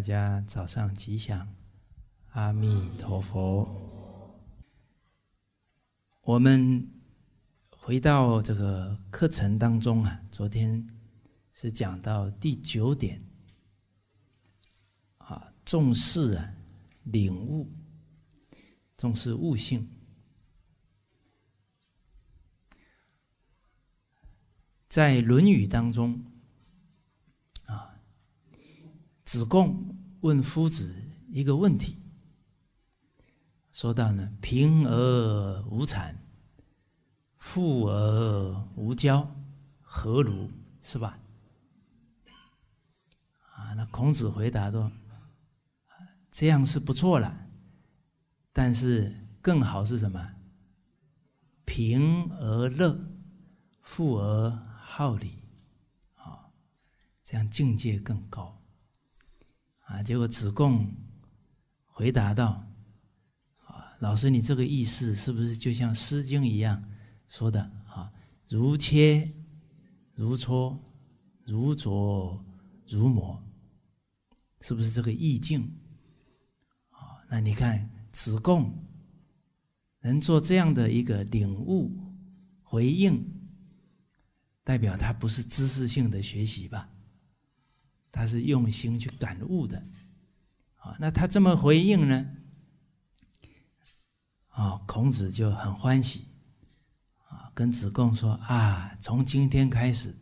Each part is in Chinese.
大家早上吉祥，阿弥陀佛。我们回到这个课程当中啊，昨天是讲到第九点，啊，重视啊，领悟，重视悟性，在《论语》当中。子贡问夫子一个问题，说到呢，贫而无产，富而无骄，何如？是吧？啊，那孔子回答说，啊，这样是不错了，但是更好是什么？贫而乐，富而好礼，啊，这样境界更高。啊！结果子贡回答道：“啊，老师，你这个意思是不是就像《诗经》一样说的啊？如切如磋，如琢如磨，是不是这个意境？啊？那你看子贡能做这样的一个领悟回应，代表他不是知识性的学习吧？”他是用心去感悟的，啊，那他这么回应呢？啊，孔子就很欢喜，啊，跟子贡说啊，从今天开始，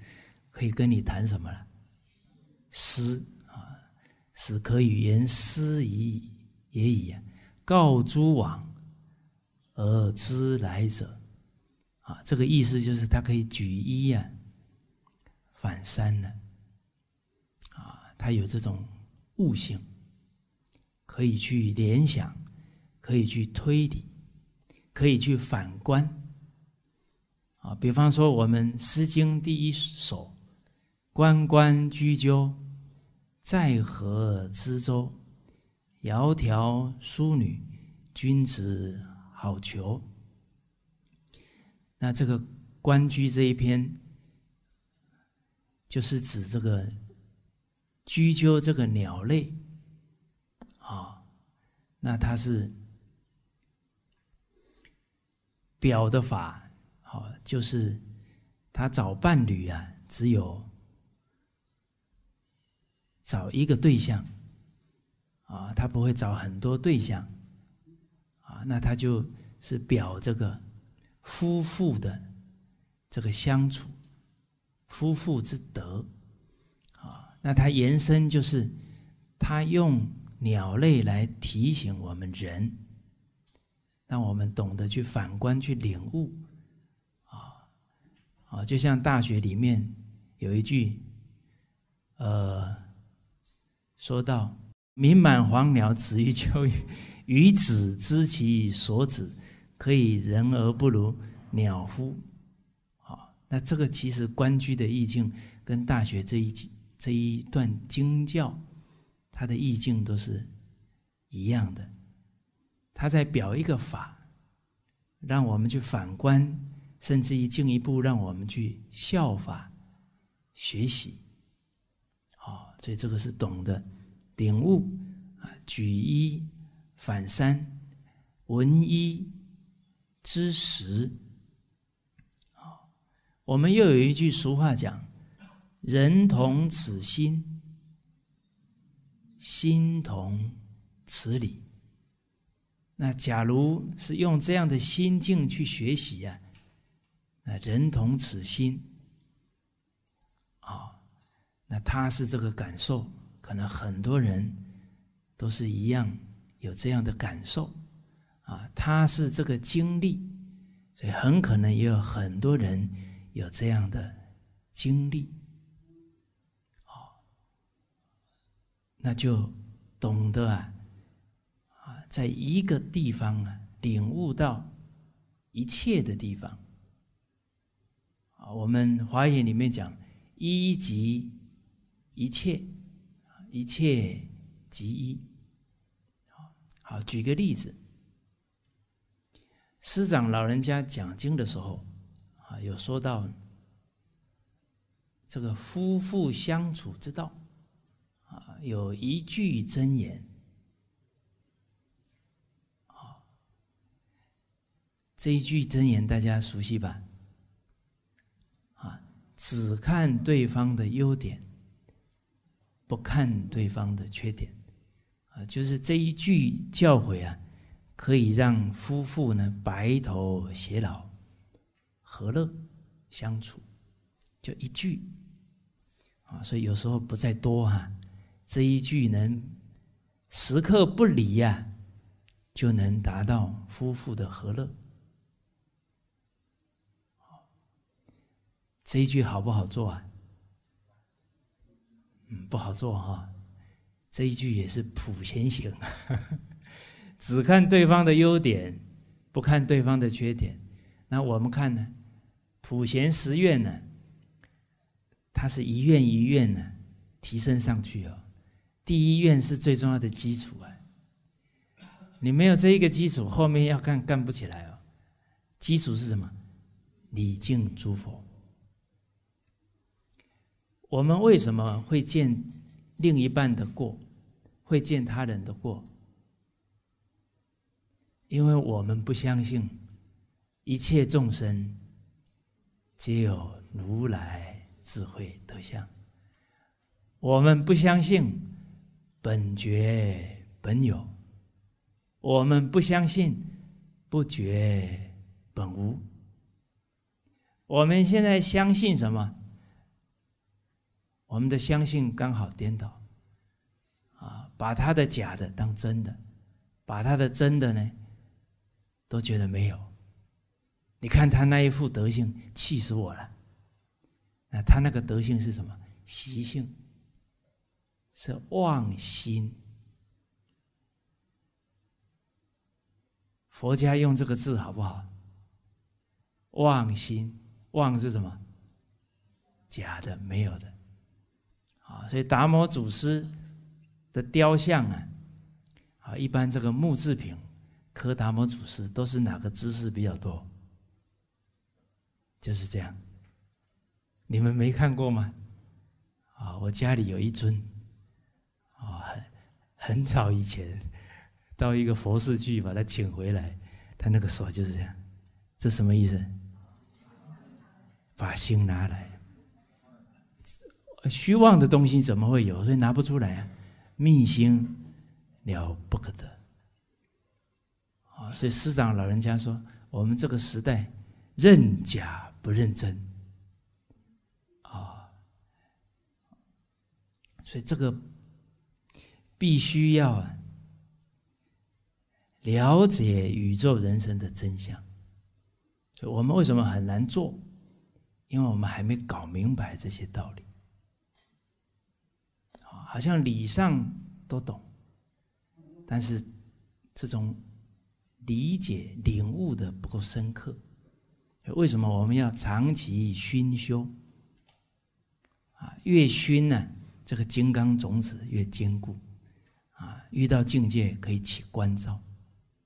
可以跟你谈什么了？诗啊，史可与言师矣，也啊，告诸往而知来者，啊，这个意思就是他可以举一呀，反三了。他有这种悟性，可以去联想，可以去推理，可以去反观。啊，比方说我们《诗经》第一首《关关雎鸠》，在河之洲，窈窕淑女，君子好逑。那这个《关雎》这一篇，就是指这个。雎鸠这个鸟类，啊，那它是表的法，好，就是他找伴侣啊，只有找一个对象，啊，他不会找很多对象，啊，那他就是表这个夫妇的这个相处，夫妇之德。那它延伸就是，它用鸟类来提醒我们人，让我们懂得去反观、去领悟，啊，啊，就像《大学》里面有一句，呃，说到“民满黄鸟，止于秋雨，子知其所止，可以人而不如鸟乎？”啊，那这个其实《关雎》的意境跟《大学》这一集。这一段经教，它的意境都是一样的。他在表一个法，让我们去反观，甚至于进一步让我们去效法学习。哦，所以这个是懂的、领悟啊，举一反三，闻一知十。我们又有一句俗话讲。人同此心，心同此理。那假如是用这样的心境去学习呀，啊，人同此心，啊，那他是这个感受，可能很多人都是一样有这样的感受，啊，他是这个经历，所以很可能也有很多人有这样的经历。那就懂得啊啊，在一个地方啊，领悟到一切的地方啊。我们华严里面讲，一即一切，一切即一。好，举个例子，师长老人家讲经的时候啊，有说到这个夫妇相处之道。有一句真言，啊，这一句真言大家熟悉吧？啊，只看对方的优点，不看对方的缺点，啊，就是这一句教诲啊，可以让夫妇呢白头偕老，和乐相处，就一句，啊，所以有时候不在多哈。这一句能时刻不离呀，就能达到夫妇的和乐。这一句好不好做啊？嗯，不好做哈。这一句也是普贤行，只看对方的优点，不看对方的缺点。那我们看呢？普贤十愿呢？他是一愿一愿呢，提升上去哦。第一愿是最重要的基础啊！你没有这一个基础，后面要干干不起来哦。基础是什么？礼敬诸佛。我们为什么会见另一半的过，会见他人的过？因为我们不相信一切众生皆有如来智慧德相，我们不相信。本觉本有，我们不相信不觉本无。我们现在相信什么？我们的相信刚好颠倒，啊，把他的假的当真的，把他的真的呢都觉得没有。你看他那一副德性，气死我了！啊，他那个德性是什么习性？是妄心，佛家用这个字好不好？妄心，妄是什么？假的，没有的。啊，所以达摩祖师的雕像啊，啊，一般这个木制品，刻达摩祖师都是哪个姿势比较多？就是这样，你们没看过吗？啊，我家里有一尊。很早以前，到一个佛寺去把他请回来，他那个手就是这样，这什么意思？把心拿来，虚妄的东西怎么会有？所以拿不出来啊！密星了不可得。啊，所以师长老人家说，我们这个时代认假不认真啊，所以这个。必须要啊，了解宇宙人生的真相。就我们为什么很难做？因为我们还没搞明白这些道理。好，像理上都懂，但是这种理解领悟的不够深刻。为什么我们要长期熏修？啊，越熏呢，这个金刚种子越坚固。遇到境界可以起关照，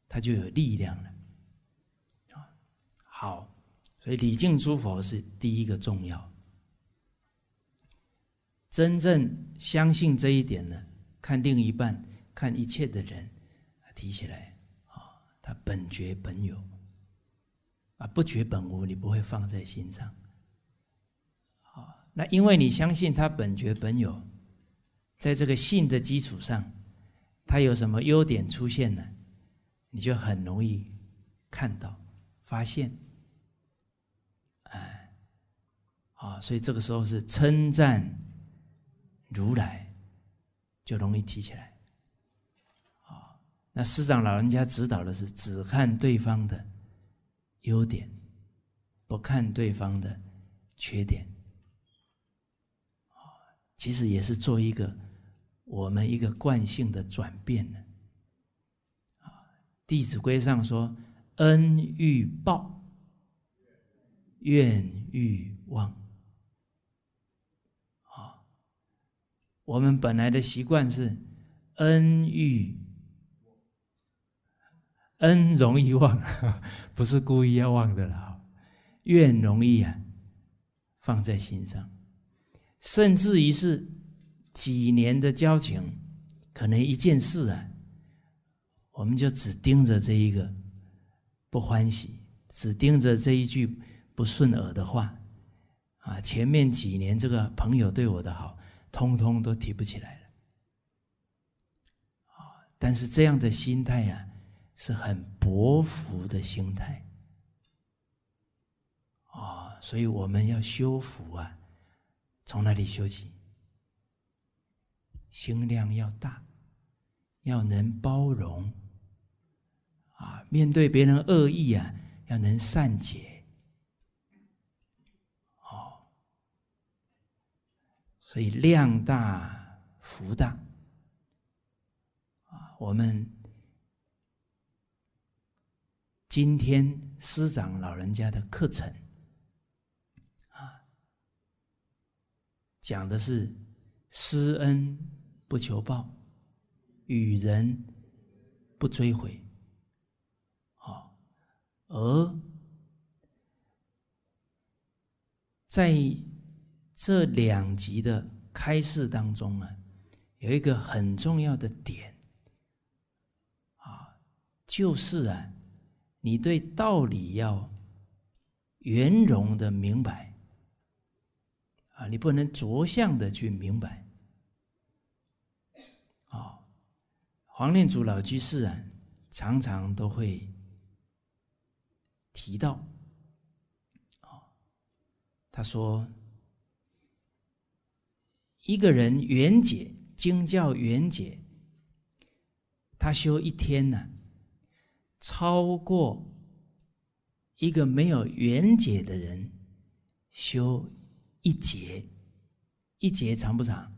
他就有力量了啊！好，所以礼敬诸佛是第一个重要。真正相信这一点呢，看另一半、看一切的人，提起来啊，他本觉本有啊，不觉本无，你不会放在心上。好，那因为你相信他本觉本有，在这个信的基础上。他有什么优点出现呢？你就很容易看到、发现，哎，啊，所以这个时候是称赞如来，就容易提起来。啊，那师长老人家指导的是，只看对方的优点，不看对方的缺点。啊，其实也是做一个。我们一个惯性的转变呢？啊，《弟子规》上说：“恩欲报，怨欲忘。”啊，我们本来的习惯是，恩欲，恩容易忘，不是故意要忘的了；，怨容易啊，放在心上，甚至于是。几年的交情，可能一件事啊，我们就只盯着这一个不欢喜，只盯着这一句不顺耳的话，啊，前面几年这个朋友对我的好，通通都提不起来了。啊，但是这样的心态呀，是很薄福的心态。啊，所以我们要修福啊，从哪里修起？心量要大，要能包容。啊，面对别人恶意啊，要能善解。哦，所以量大福大。啊，我们今天师长老人家的课程，讲的是施恩。不求报，与人不追悔。哦，而在这两集的开示当中啊，有一个很重要的点啊，就是啊，你对道理要圆融的明白啊，你不能着相的去明白。黄念祖老居士啊，常常都会提到，哦，他说，一个人缘解，经教缘解，他修一天呢，超过一个没有缘解的人修一节，一节长不长？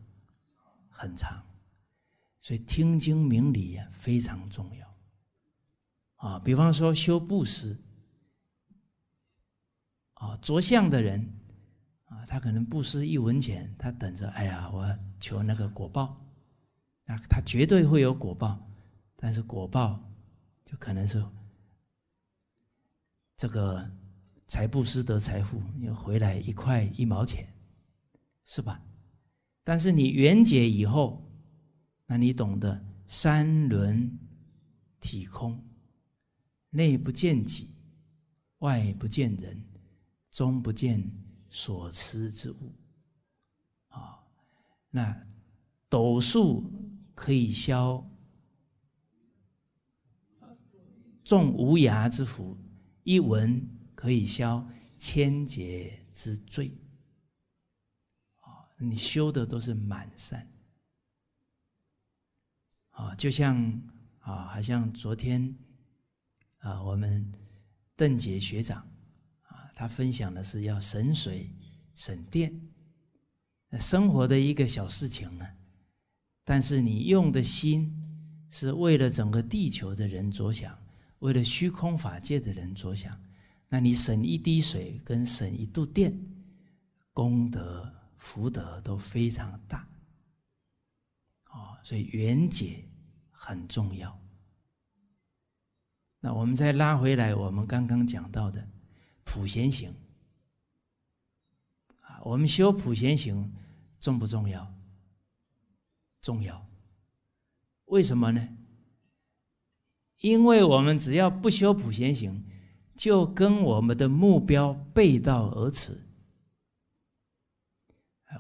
很长。所以听经明理也非常重要，啊，比方说修布施，啊着相的人，啊他可能布施一文钱，他等着，哎呀，我求那个果报，那他绝对会有果报，但是果报就可能是这个财布施得财富，又回来一块一毛钱，是吧？但是你缘解以后。那你懂得三轮体空，内不见己，外不见人，终不见所持之物。啊，那斗数可以消众无涯之福，一文可以消千劫之罪。啊，你修的都是满善。啊，就像啊，好像昨天啊，我们邓杰学长啊，他分享的是要省水、省电，生活的一个小事情呢。但是你用的心是为了整个地球的人着想，为了虚空法界的人着想，那你省一滴水跟省一度电，功德福德都非常大。啊，所以缘解很重要。那我们再拉回来，我们刚刚讲到的普贤行啊，我们修普贤行重不重要？重要。为什么呢？因为我们只要不修普贤行，就跟我们的目标背道而驰。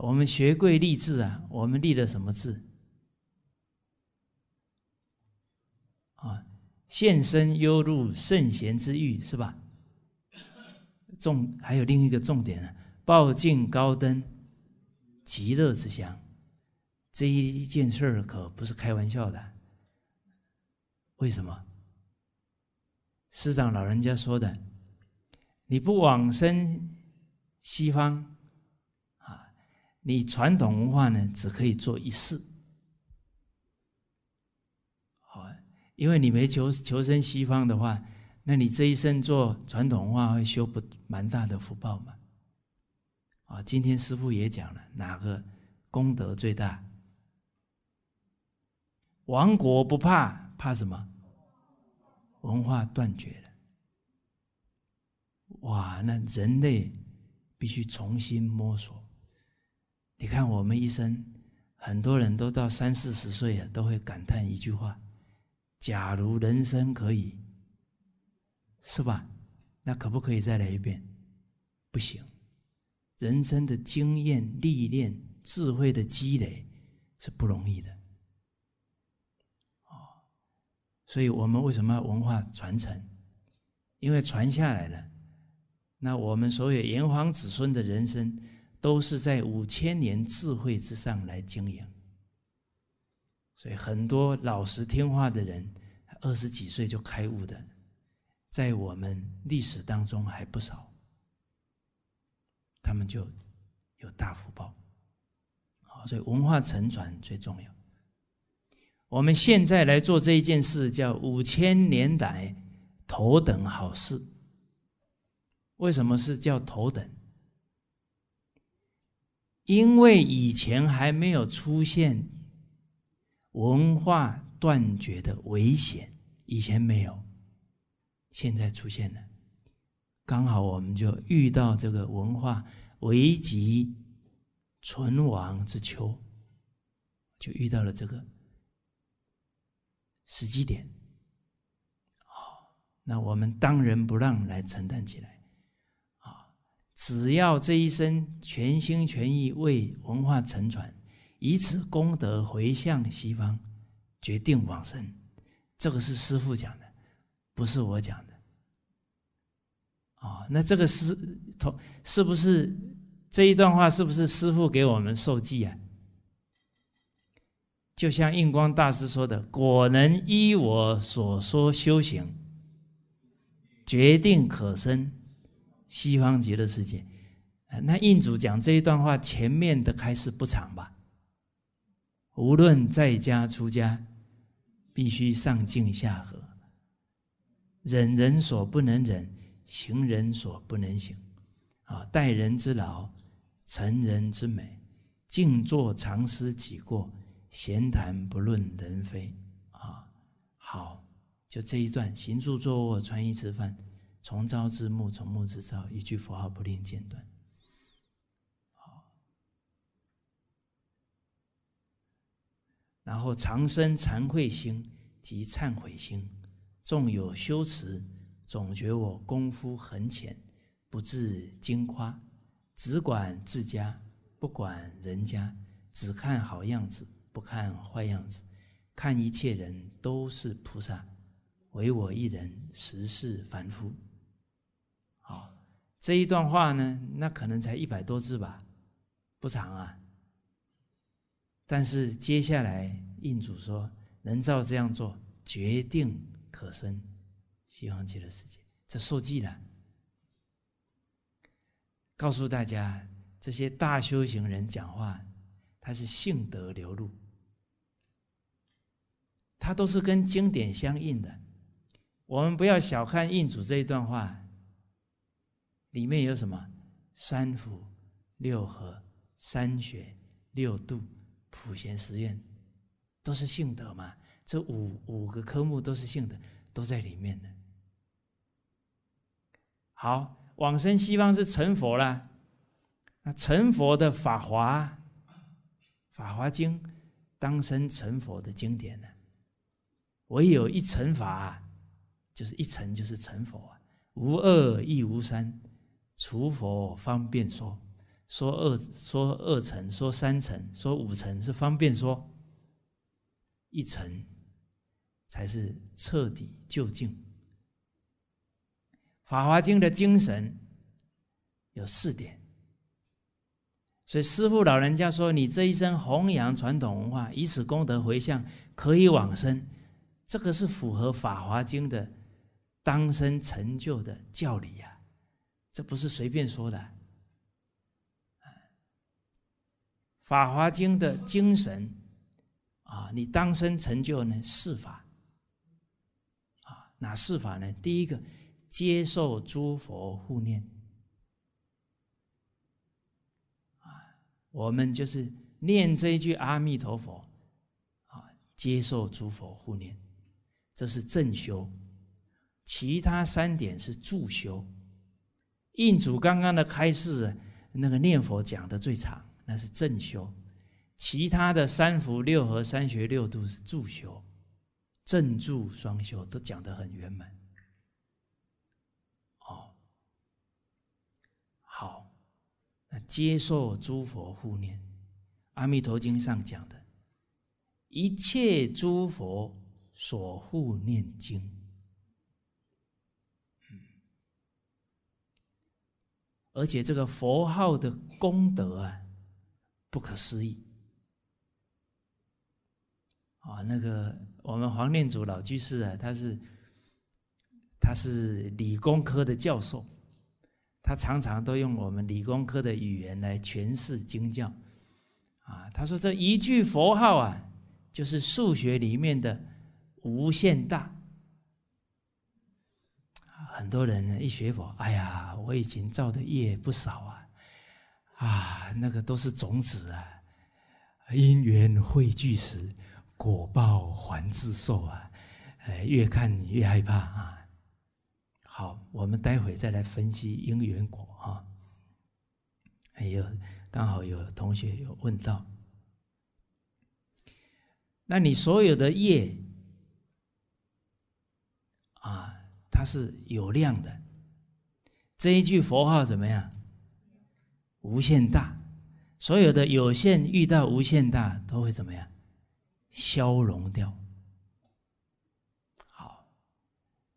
我们学贵立志啊，我们立了什么志？现身犹入圣贤之欲是吧？重还有另一个重点呢，报尽高登极乐之乡，这一件事儿可不是开玩笑的。为什么？师长老人家说的，你不往生西方啊，你传统文化呢，只可以做一世。因为你没求求生西方的话，那你这一生做传统文化会修不蛮大的福报嘛？啊，今天师父也讲了，哪个功德最大？亡国不怕，怕什么？文化断绝了，哇！那人类必须重新摸索。你看我们一生，很多人都到三四十岁啊，都会感叹一句话。假如人生可以，是吧？那可不可以再来一遍？不行，人生的经验、历练、智慧的积累是不容易的。哦，所以我们为什么要文化传承？因为传下来了，那我们所有炎黄子孙的人生都是在五千年智慧之上来经营。所以，很多老实听话的人，二十几岁就开悟的，在我们历史当中还不少。他们就有大福报。好，所以文化沉传最重要。我们现在来做这一件事，叫五千年代头等好事。为什么是叫头等？因为以前还没有出现。文化断绝的危险，以前没有，现在出现了。刚好我们就遇到这个文化危急存亡之秋，就遇到了这个时机点。啊，那我们当仁不让来承担起来。啊，只要这一生全心全意为文化承传。以此功德回向西方，决定往生。这个是师父讲的，不是我讲的。哦，那这个是同是不是这一段话？是不是师父给我们受记啊？就像印光大师说的：“果能依我所说修行，决定可生西方极乐世界。”那印主讲这一段话前面的开始不长吧？无论在家出家，必须上敬下和。忍人所不能忍，行人所不能行。啊，待人之劳，成人之美，静坐常思己过，闲谈不论人非。啊，好，就这一段。行住坐卧，穿衣吃饭，从朝至暮，从暮至朝，一句佛号不令间断。然后常生惭愧心，及忏悔心，纵有修持，总觉我功夫很浅，不自惊夸，只管自家，不管人家，只看好样子，不看坏样子，看一切人都是菩萨，唯我一人实是凡夫。好，这一段话呢，那可能才一百多字吧，不长啊。但是接下来印主说：“能照这样做，决定可生西方极乐世界。”这受记了，告诉大家，这些大修行人讲话，他是性德流露，他都是跟经典相应的。我们不要小看印主这一段话，里面有什么三福、六合、三学、六度。普贤十愿，都是性德嘛。这五五个科目都是性德，都在里面的。好，往生西方是成佛了。那成佛的法华，法华经，当生成佛的经典呢？唯有一成法，就是一成就是成佛，无二亦无三，除佛方便说。说二说二层，说三层，说五层是方便说，一层才是彻底究竟。《法华经》的精神有四点，所以师父老人家说：“你这一生弘扬传统文化，以此功德回向，可以往生，这个是符合《法华经》的当生成就的教理呀，这不是随便说的。”《法华经》的精神，啊，你当生成就呢？四法，啊，哪四法呢？第一个，接受诸佛护念，啊，我们就是念这一句阿弥陀佛，啊，接受诸佛护念，这是正修；其他三点是助修。印祖刚刚的开示，那个念佛讲的最长。那是正修，其他的三福六和三学六度是助修，正助双修都讲得很圆满。哦，好，那接受诸佛护念，《阿弥陀经》上讲的，一切诸佛所护念经，而且这个佛号的功德啊。不可思议啊！那个我们黄念祖老居士啊，他是他是理工科的教授，他常常都用我们理工科的语言来诠释经教啊。他说这一句佛号啊，就是数学里面的无限大很多人一学佛，哎呀，我以前造的业不少啊。啊，那个都是种子啊，因缘汇聚时，果报还自受啊！呃，越看越害怕啊！好，我们待会再来分析因缘果啊。哎呦，刚好有同学有问到，那你所有的业啊，它是有量的，这一句佛号怎么样？无限大，所有的有限遇到无限大都会怎么样？消融掉。好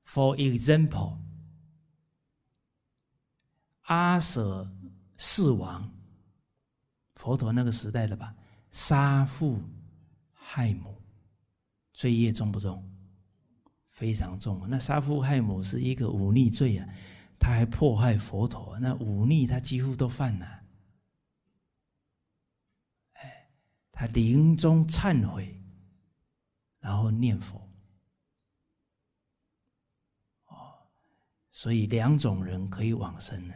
，For example，阿舍世王，佛陀那个时代的吧，杀父害母，罪业重不重？非常重那杀父害母是一个忤逆罪啊。他还迫害佛陀，那忤逆他几乎都犯了。哎，他临终忏悔，然后念佛。哦，所以两种人可以往生呢。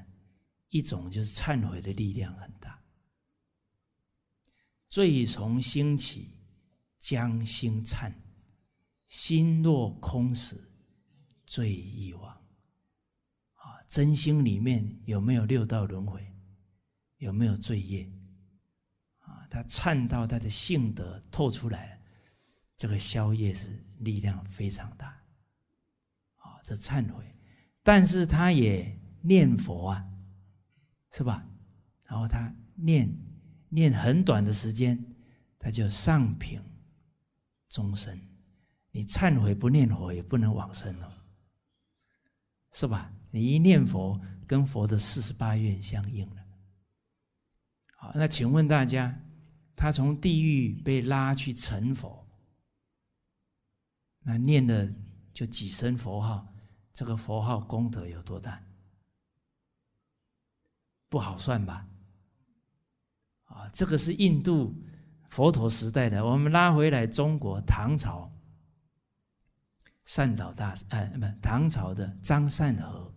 一种就是忏悔的力量很大。罪从心起，将心忏；心若空时，罪亦亡。真心里面有没有六道轮回，有没有罪业？啊，他忏到他的性德透出来了，这个消业是力量非常大，啊，这忏悔，但是他也念佛啊，是吧？然后他念念很短的时间，他就上品，终身。你忏悔不念佛，也不能往生了，是吧？你一念佛，跟佛的四十八愿相应了。好，那请问大家，他从地狱被拉去成佛，那念的就几声佛号，这个佛号功德有多大？不好算吧？啊，这个是印度佛陀时代的，我们拉回来中国唐朝，善导大，呃，不，唐朝的张善和。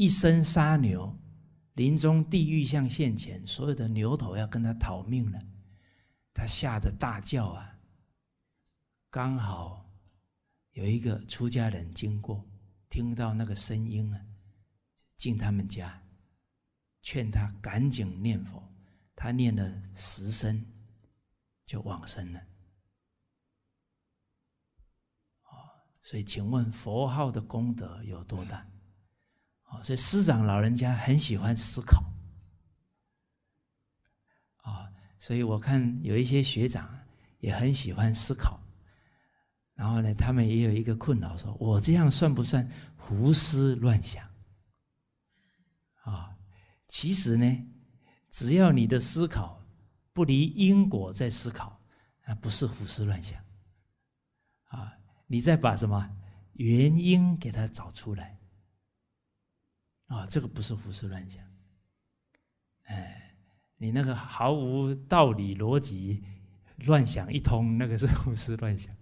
一生杀牛，临终地狱像现前，所有的牛头要跟他逃命了，他吓得大叫啊！刚好有一个出家人经过，听到那个声音了，进他们家，劝他赶紧念佛，他念了十声，就往生了。啊，所以请问佛号的功德有多大？哦，所以师长老人家很喜欢思考，啊，所以我看有一些学长也很喜欢思考，然后呢，他们也有一个困扰，说我这样算不算胡思乱想？啊，其实呢，只要你的思考不离因果在思考，那不是胡思乱想，啊，你再把什么原因给它找出来。啊，这个不是胡思乱想，哎，你那个毫无道理逻辑乱想一通，那个是胡思乱想。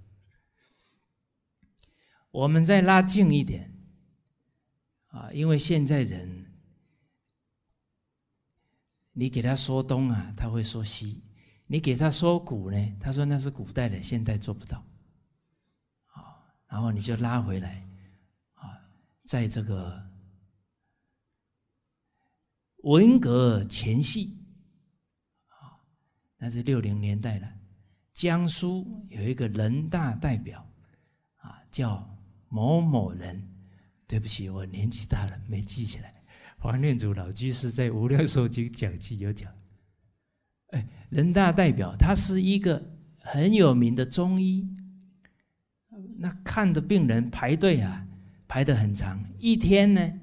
我们再拉近一点，啊，因为现在人，你给他说东啊，他会说西；你给他说古呢，他说那是古代的，现代做不到。啊，然后你就拉回来，啊，在这个。文革前夕，啊，那是六零年代了。江苏有一个人大代表，啊，叫某某人，对不起，我年纪大了，没记起来。黄念祖老居士在《无量寿经》讲记有讲，哎，人大代表，他是一个很有名的中医，那看的病人排队啊，排的很长，一天呢。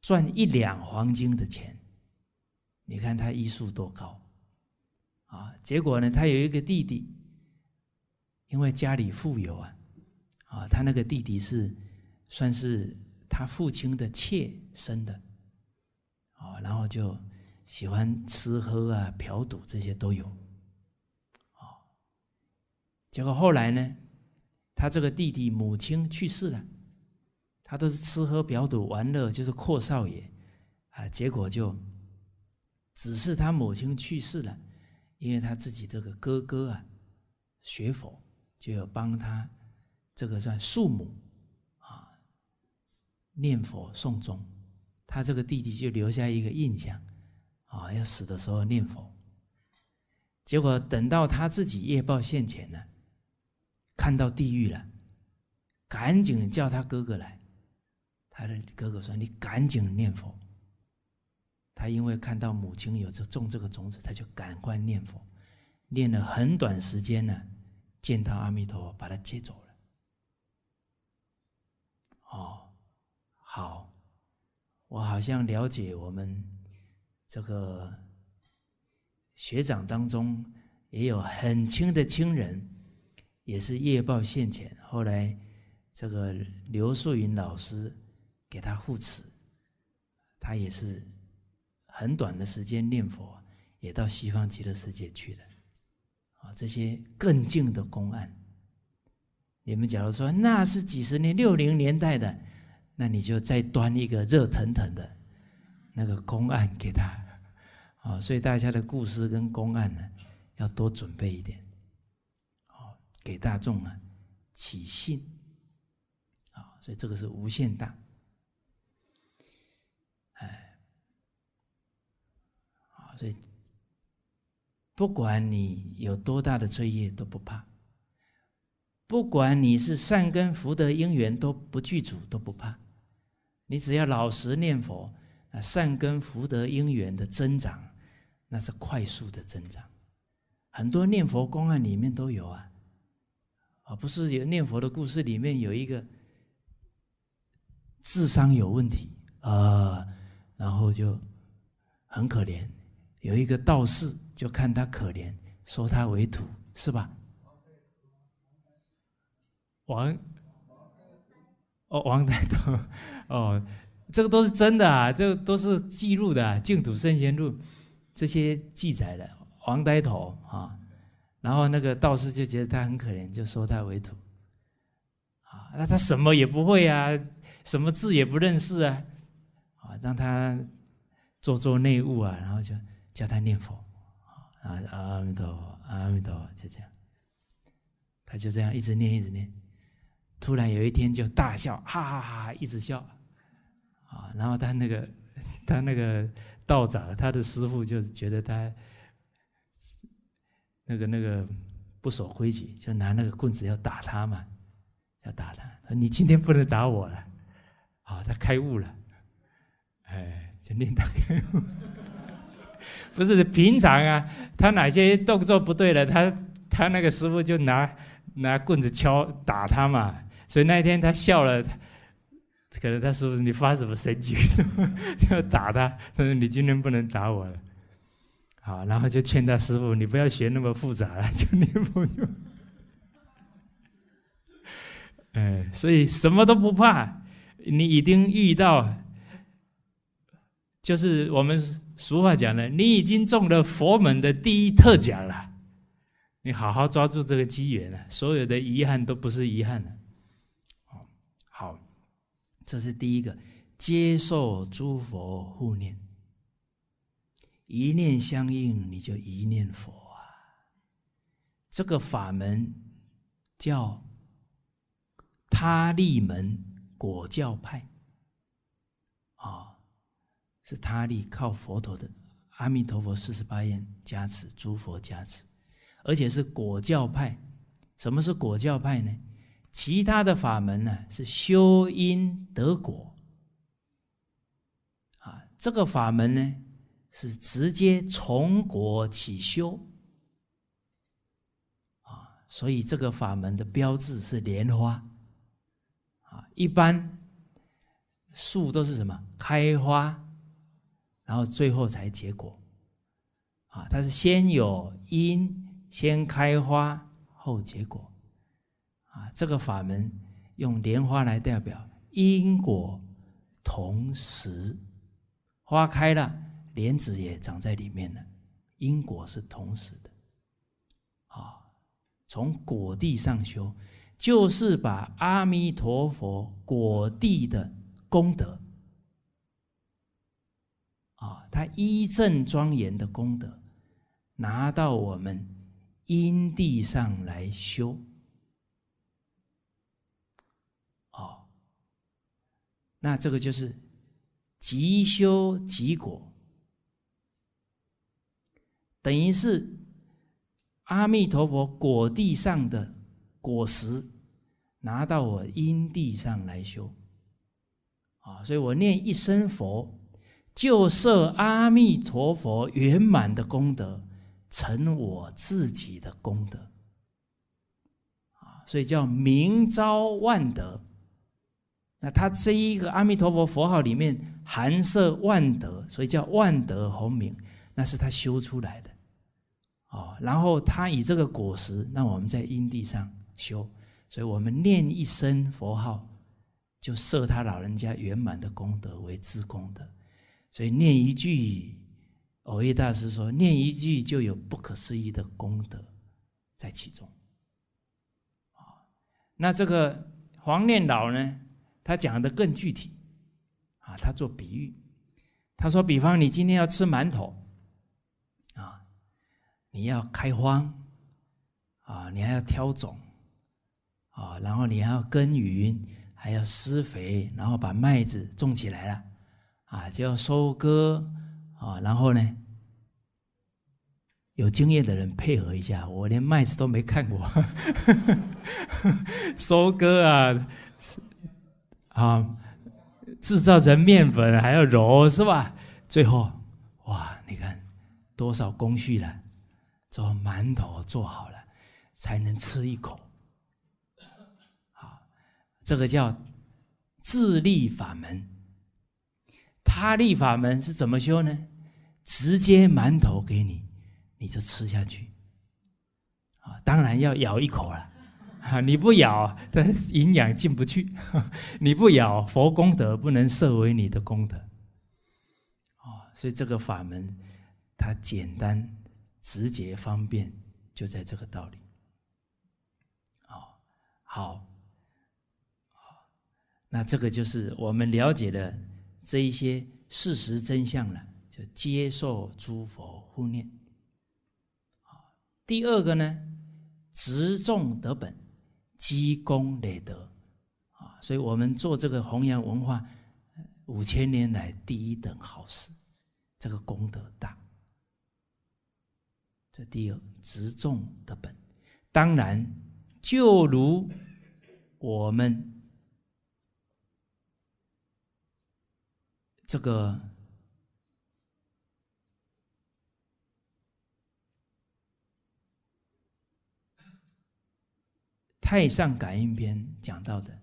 赚一两黄金的钱，你看他医术多高，啊！结果呢，他有一个弟弟，因为家里富有啊，啊，他那个弟弟是算是他父亲的妾生的，哦，然后就喜欢吃喝啊、嫖赌这些都有，哦，结果后来呢，他这个弟弟母亲去世了。他都是吃喝嫖赌玩乐，就是阔少爷，啊，结果就，只是他母亲去世了，因为他自己这个哥哥啊，学佛，就要帮他，这个算叔母，啊，念佛送终，他这个弟弟就留下一个印象，啊，要死的时候念佛，结果等到他自己业报现前呢，看到地狱了，赶紧叫他哥哥来。他的哥哥说：“你赶紧念佛。”他因为看到母亲有这种这个种子，他就赶快念佛，念了很短时间呢，见到阿弥陀佛，把他接走了。哦，好，我好像了解我们这个学长当中也有很亲的亲人，也是业报现前。后来这个刘素云老师。给他护持，他也是很短的时间念佛，也到西方极乐世界去了。啊，这些更近的公案，你们假如说那是几十年六零年代的，那你就再端一个热腾腾的那个公案给他。啊，所以大家的故事跟公案呢，要多准备一点，啊，给大众啊起信。啊，所以这个是无限大。所以，不管你有多大的罪业都不怕，不管你是善根福德因缘都不具足都不怕，你只要老实念佛，那善根福德因缘的增长，那是快速的增长。很多念佛公案里面都有啊，啊，不是有念佛的故事里面有一个智商有问题啊，然后就很可怜。有一个道士就看他可怜，收他为徒，是吧？王哦，王呆头，哦，这个都是真的啊，这都是记录的《净土圣贤录》，这些记载的王呆头啊。然后那个道士就觉得他很可怜，就收他为徒。啊，那他什么也不会啊，什么字也不认识啊，啊，让他做做内务啊，然后就。叫他念佛，啊，阿弥陀，佛，阿弥陀，佛，就这样，他就这样一直念，一直念，突然有一天就大笑，哈哈哈，一直笑，啊，然后他那个，他那个道长，他的师傅就是觉得他，那个那个不守规矩，就拿那个棍子要打他嘛，要打他，说你今天不能打我了，啊，他开悟了，哎，就念他开悟。不是平常啊，他哪些动作不对了，他他那个师傅就拿拿棍子敲打他嘛。所以那一天他笑了，可能他师傅你发什么神经，要 打他。他说你今天不能打我了，好，然后就劝他师傅你不要学那么复杂了，就那不用。哎，所以什么都不怕，你已经遇到，就是我们。俗话讲呢，你已经中了佛门的第一特奖了，你好好抓住这个机缘啊！所有的遗憾都不是遗憾了。好，这是第一个，接受诸佛护念，一念相应，你就一念佛啊！这个法门叫他立门果教派。是他力靠佛陀的阿弥陀佛四十八愿加持，诸佛加持，而且是果教派。什么是果教派呢？其他的法门呢是修因得果，啊，这个法门呢是直接从果起修，啊，所以这个法门的标志是莲花，啊，一般树都是什么开花？然后最后才结果，啊，它是先有因，先开花后结果，啊，这个法门用莲花来代表因果同时，花开了，莲子也长在里面了，因果是同时的，啊，从果地上修，就是把阿弥陀佛果地的功德。啊，他依正庄严的功德，拿到我们因地上来修。哦，那这个就是即修即果，等于是阿弥陀佛果地上的果实，拿到我因地上来修。啊，所以我念一声佛。就设阿弥陀佛圆满的功德成我自己的功德，啊，所以叫明朝万德。那他这一个阿弥陀佛佛号里面含摄万德，所以叫万德洪明，那是他修出来的哦。然后他以这个果实，那我们在因地上修，所以我们念一声佛号，就摄他老人家圆满的功德为自功德。所以念一句，偶益大师说：“念一句就有不可思议的功德在其中。”啊，那这个黄念老呢，他讲的更具体，啊，他做比喻，他说：“比方你今天要吃馒头，啊，你要开荒，啊，你还要挑种，啊，然后你还要耕耘，还要施肥，然后把麦子种起来了。”啊，就要收割啊，然后呢，有经验的人配合一下，我连麦子都没看过，收割啊，啊，制造成面粉还要揉是吧？最后，哇，你看多少工序了，做馒头做好了才能吃一口，啊，这个叫自立法门。他立法门是怎么修呢？直接馒头给你，你就吃下去。啊，当然要咬一口了。啊，你不咬，但营养进不去；你不咬，佛功德不能设为你的功德。啊，所以这个法门，它简单、直接、方便，就在这个道理。哦，好，好，那这个就是我们了解的。这一些事实真相了，就接受诸佛护念。第二个呢，执众德本，积功累德啊，所以我们做这个弘扬文化五千年来第一等好事，这个功德大。这第二，执众德本，当然就如我们。这个《太上感应篇》讲到的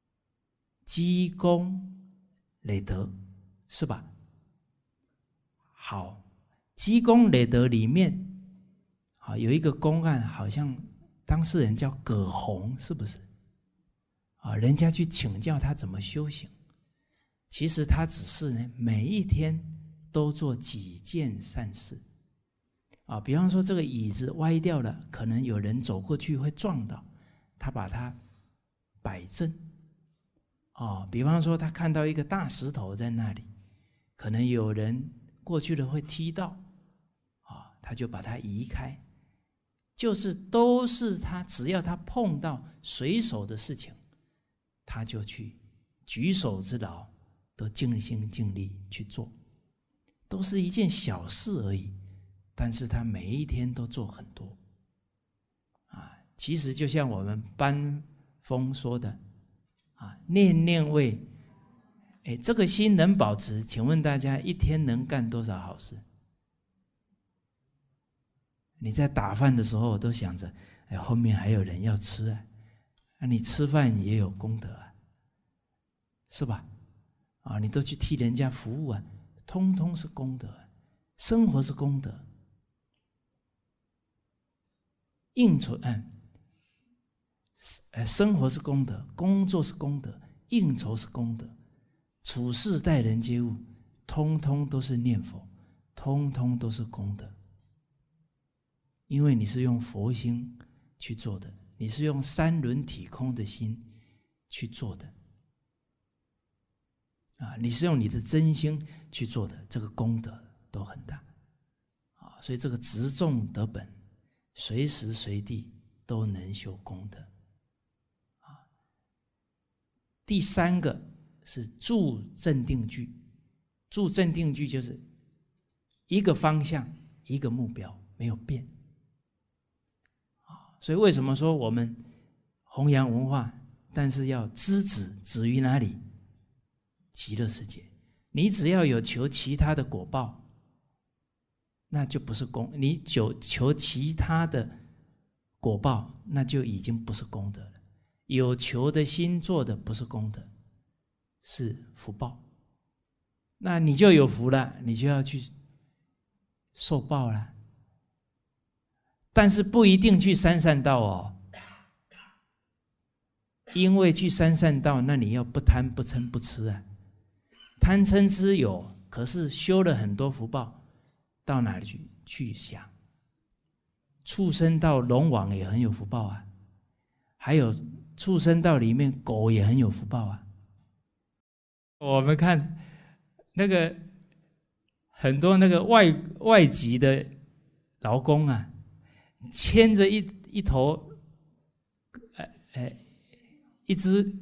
“积功累德”是吧？好，“积功累德”里面啊有一个公案，好像当事人叫葛洪，是不是？啊，人家去请教他怎么修行。其实他只是呢，每一天都做几件善事，啊，比方说这个椅子歪掉了，可能有人走过去会撞到，他把它摆正，啊，比方说他看到一个大石头在那里，可能有人过去了会踢到，啊，他就把它移开，就是都是他，只要他碰到随手的事情，他就去举手之劳。尽心尽力去做，都是一件小事而已。但是他每一天都做很多，啊，其实就像我们班风说的，啊，念念为，哎，这个心能保持，请问大家一天能干多少好事？你在打饭的时候，我都想着，哎，后面还有人要吃啊，那你吃饭也有功德啊，是吧？啊，你都去替人家服务啊，通通是功德，生活是功德，应酬嗯，呃，生活是功德，工作是功德，应酬是功德，处事待人接物，通通都是念佛，通通都是功德，因为你是用佛心去做的，你是用三轮体空的心去做的。啊，你是用你的真心去做的，这个功德都很大啊。所以这个执重得本，随时随地都能修功德啊。第三个是助正定句，助正定句就是一个方向，一个目标没有变啊。所以为什么说我们弘扬文化，但是要知止，止于哪里？极乐世界，你只要有求其他的果报，那就不是功；你求求其他的果报，那就已经不是功德了。有求的心做的不是功德，是福报。那你就有福了，你就要去受报了。但是不一定去三善道哦，因为去三善道，那你要不贪不嗔不吃啊。贪嗔痴有，可是修了很多福报，到哪里去去想？畜生到龙王也很有福报啊，还有畜生到里面狗也很有福报啊。我们看那个很多那个外外籍的劳工啊，牵着一一头，哎哎，一只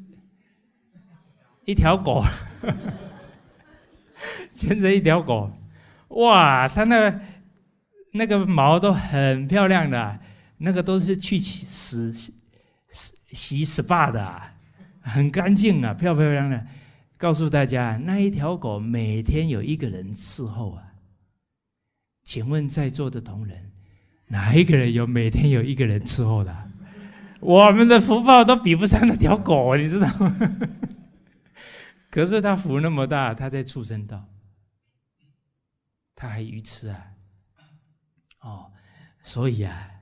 一条狗。牵着一条狗，哇，它那个那个毛都很漂亮的，那个都是去洗洗洗洗 a 的，很干净啊，漂漂亮亮。告诉大家，那一条狗每天有一个人伺候啊。请问在座的同仁，哪一个人有每天有一个人伺候的？我们的福报都比不上那条狗，你知道吗？可是他福那么大，他在畜生道，他还愚痴啊！哦，所以啊，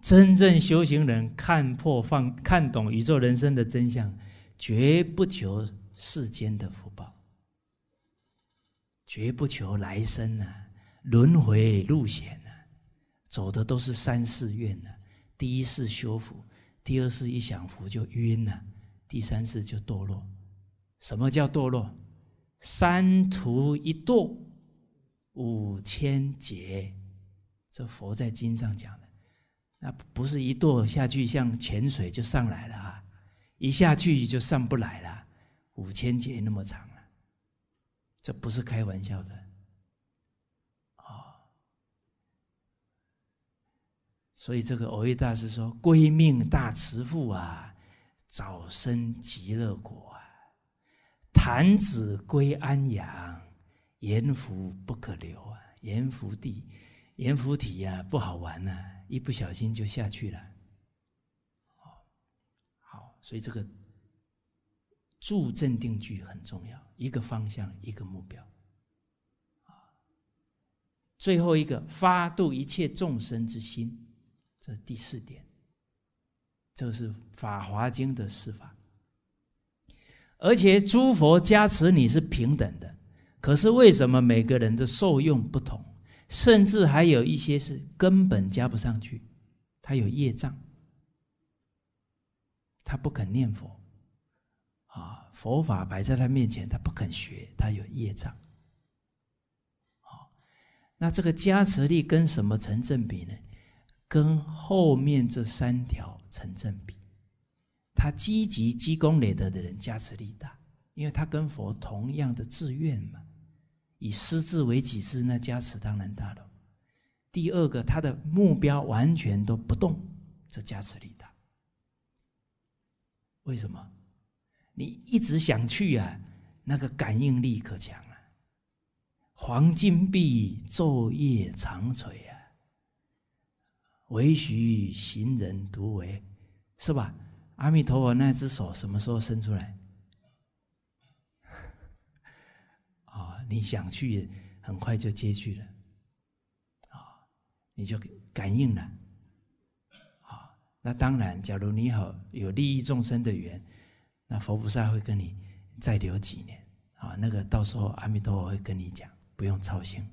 真正修行人看破放、看懂宇宙人生的真相，绝不求世间的福报，绝不求来生啊，轮回路险啊，走的都是三世愿呐。第一世修福，第二世一享福就晕了。第三次就堕落，什么叫堕落？三途一堕，五千劫。这佛在经上讲的，那不是一堕下去像泉水就上来了啊，一下去就上不来了，五千劫那么长了，这不是开玩笑的。哦，所以这个偶遇大师说：“归命大慈父啊。”早生极乐国啊！弹子归安阳，阎浮不可留啊！阎浮地、阎浮体呀，不好玩呐，一不小心就下去了。好，所以这个助阵定句很重要，一个方向，一个目标。啊，最后一个发度一切众生之心，这第四点。这是《法华经》的释法，而且诸佛加持你是平等的。可是为什么每个人的受用不同？甚至还有一些是根本加不上去，他有业障，他不肯念佛啊！佛法摆在他面前，他不肯学，他有业障。啊，那这个加持力跟什么成正比呢？跟后面这三条。成正比，他积极积功累德的人，加持力大，因为他跟佛同样的志愿嘛，以师志为己志，那加持当然大了。第二个，他的目标完全都不动，这加持力大。为什么？你一直想去啊，那个感应力可强了。黄金臂昼夜长垂。为许行人独为，是吧？阿弥陀佛那只手什么时候伸出来？啊，你想去，很快就接去了，啊，你就感应了，啊，那当然，假如你好有利益众生的缘，那佛菩萨会跟你再留几年，啊，那个到时候阿弥陀佛会跟你讲，不用操心。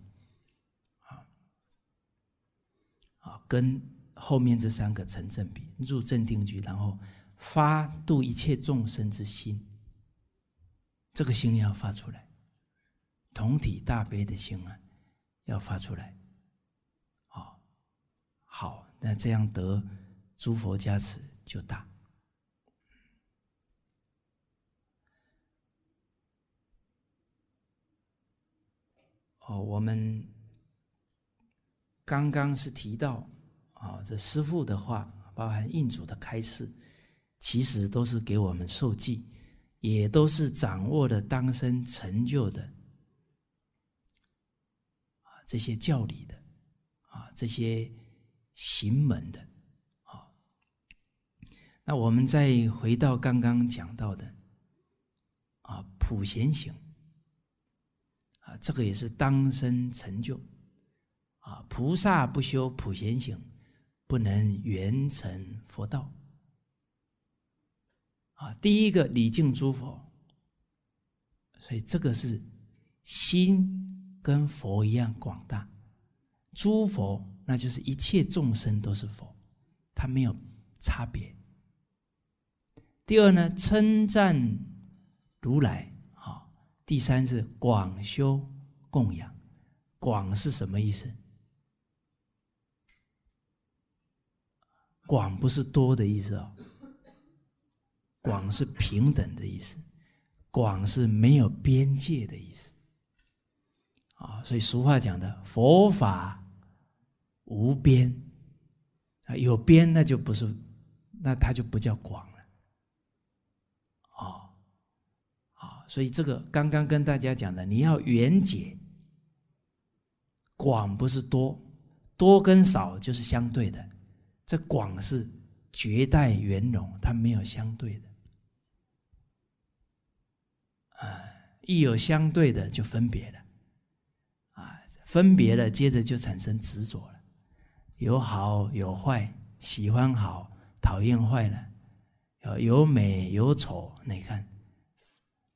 啊，跟后面这三个成正比，入正定局，然后发度一切众生之心，这个心要发出来，同体大悲的心啊，要发出来，啊，好，那这样得诸佛加持就大。哦，我们。刚刚是提到啊，这师父的话，包含印主的开示，其实都是给我们授记，也都是掌握了当生成就的啊这些教理的啊这些行门的啊。那我们再回到刚刚讲到的啊普贤行啊，这个也是当生成就。啊，菩萨不修普贤行，不能圆成佛道。啊，第一个礼敬诸佛，所以这个是心跟佛一样广大。诸佛那就是一切众生都是佛，他没有差别。第二呢，称赞如来。啊，第三是广修供养。广是什么意思？广不是多的意思哦，广是平等的意思，广是没有边界的意思，啊，所以俗话讲的佛法无边，啊，有边那就不是，那它就不叫广了，啊，啊，所以这个刚刚跟大家讲的，你要圆解，广不是多，多跟少就是相对的。这广是绝代圆融，它没有相对的啊！一有相对的就分别了啊！分别了，接着就产生执着了。有好有坏，喜欢好，讨厌坏了；有美有丑，你看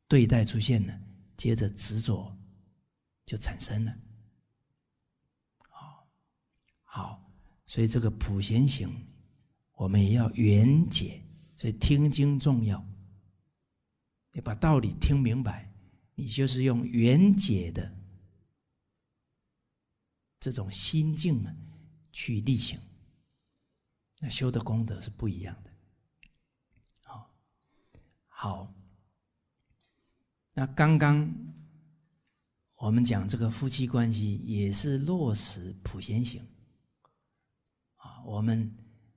对待出现了，接着执着就产生了。好，好。所以这个普贤行，我们也要缘解。所以听经重要，你把道理听明白，你就是用缘解的这种心境去力行，那修的功德是不一样的。好，好。那刚刚我们讲这个夫妻关系，也是落实普贤行。我们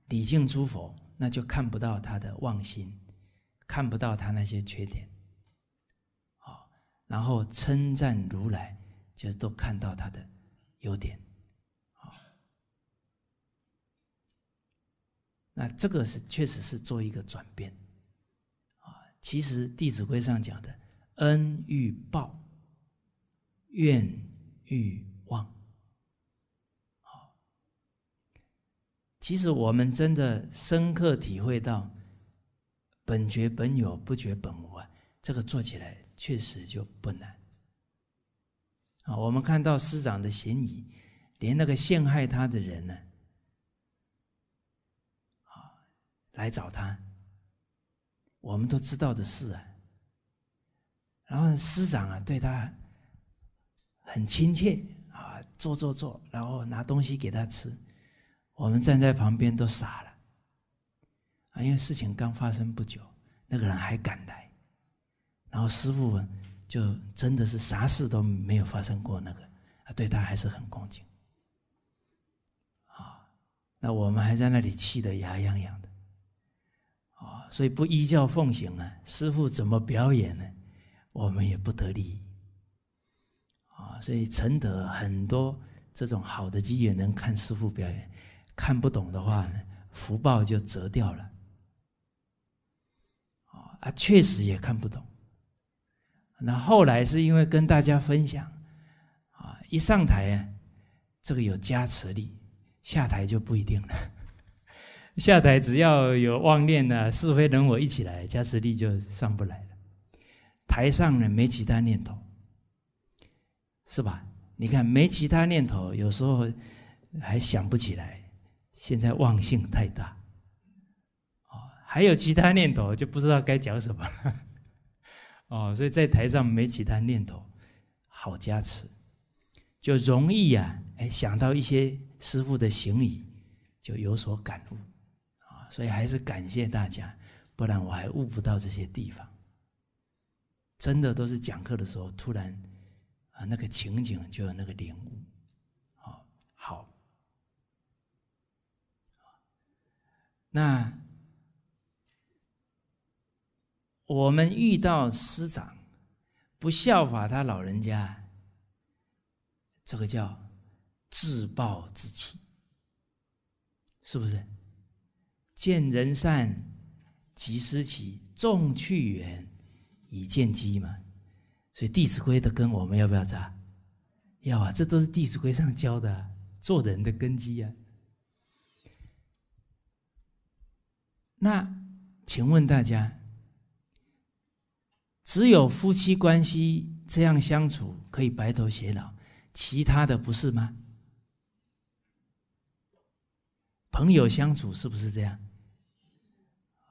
礼敬诸佛，那就看不到他的妄心，看不到他那些缺点，啊，然后称赞如来，就都看到他的优点，啊，那这个是确实是做一个转变，啊，其实《弟子规》上讲的恩欲报，怨欲。其实我们真的深刻体会到“本觉本有，不觉本无”啊，这个做起来确实就不难啊。我们看到师长的嫌疑，连那个陷害他的人呢，啊，来找他，我们都知道的事啊。然后师长啊，对他很亲切啊，坐坐坐，然后拿东西给他吃。我们站在旁边都傻了，啊，因为事情刚发生不久，那个人还敢来，然后师傅就真的是啥事都没有发生过，那个啊，对他还是很恭敬，啊，那我们还在那里气得牙痒痒的，啊，所以不依教奉行啊，师傅怎么表演呢，我们也不得利，啊，所以承德很多这种好的机缘能看师傅表演。看不懂的话，福报就折掉了。啊，确实也看不懂。那后来是因为跟大家分享，啊，一上台啊，这个有加持力，下台就不一定了。下台只要有妄念呢，是非人我一起来，加持力就上不来了。台上呢，没其他念头，是吧？你看，没其他念头，有时候还想不起来。现在妄性太大，哦，还有其他念头就不知道该讲什么，哦，所以在台上没其他念头，好加持，就容易呀，哎，想到一些师傅的行谊，就有所感悟，啊，所以还是感谢大家，不然我还悟不到这些地方，真的都是讲课的时候突然，啊，那个情景就有那个领悟。那我们遇到师长，不效法他老人家，这个叫自暴自弃，是不是？见人善即思齐，众去远以见机嘛。所以《弟子规》的根我们要不要扎？要啊，这都是《弟子规》上教的做人的根基呀。那，请问大家，只有夫妻关系这样相处可以白头偕老，其他的不是吗？朋友相处是不是这样？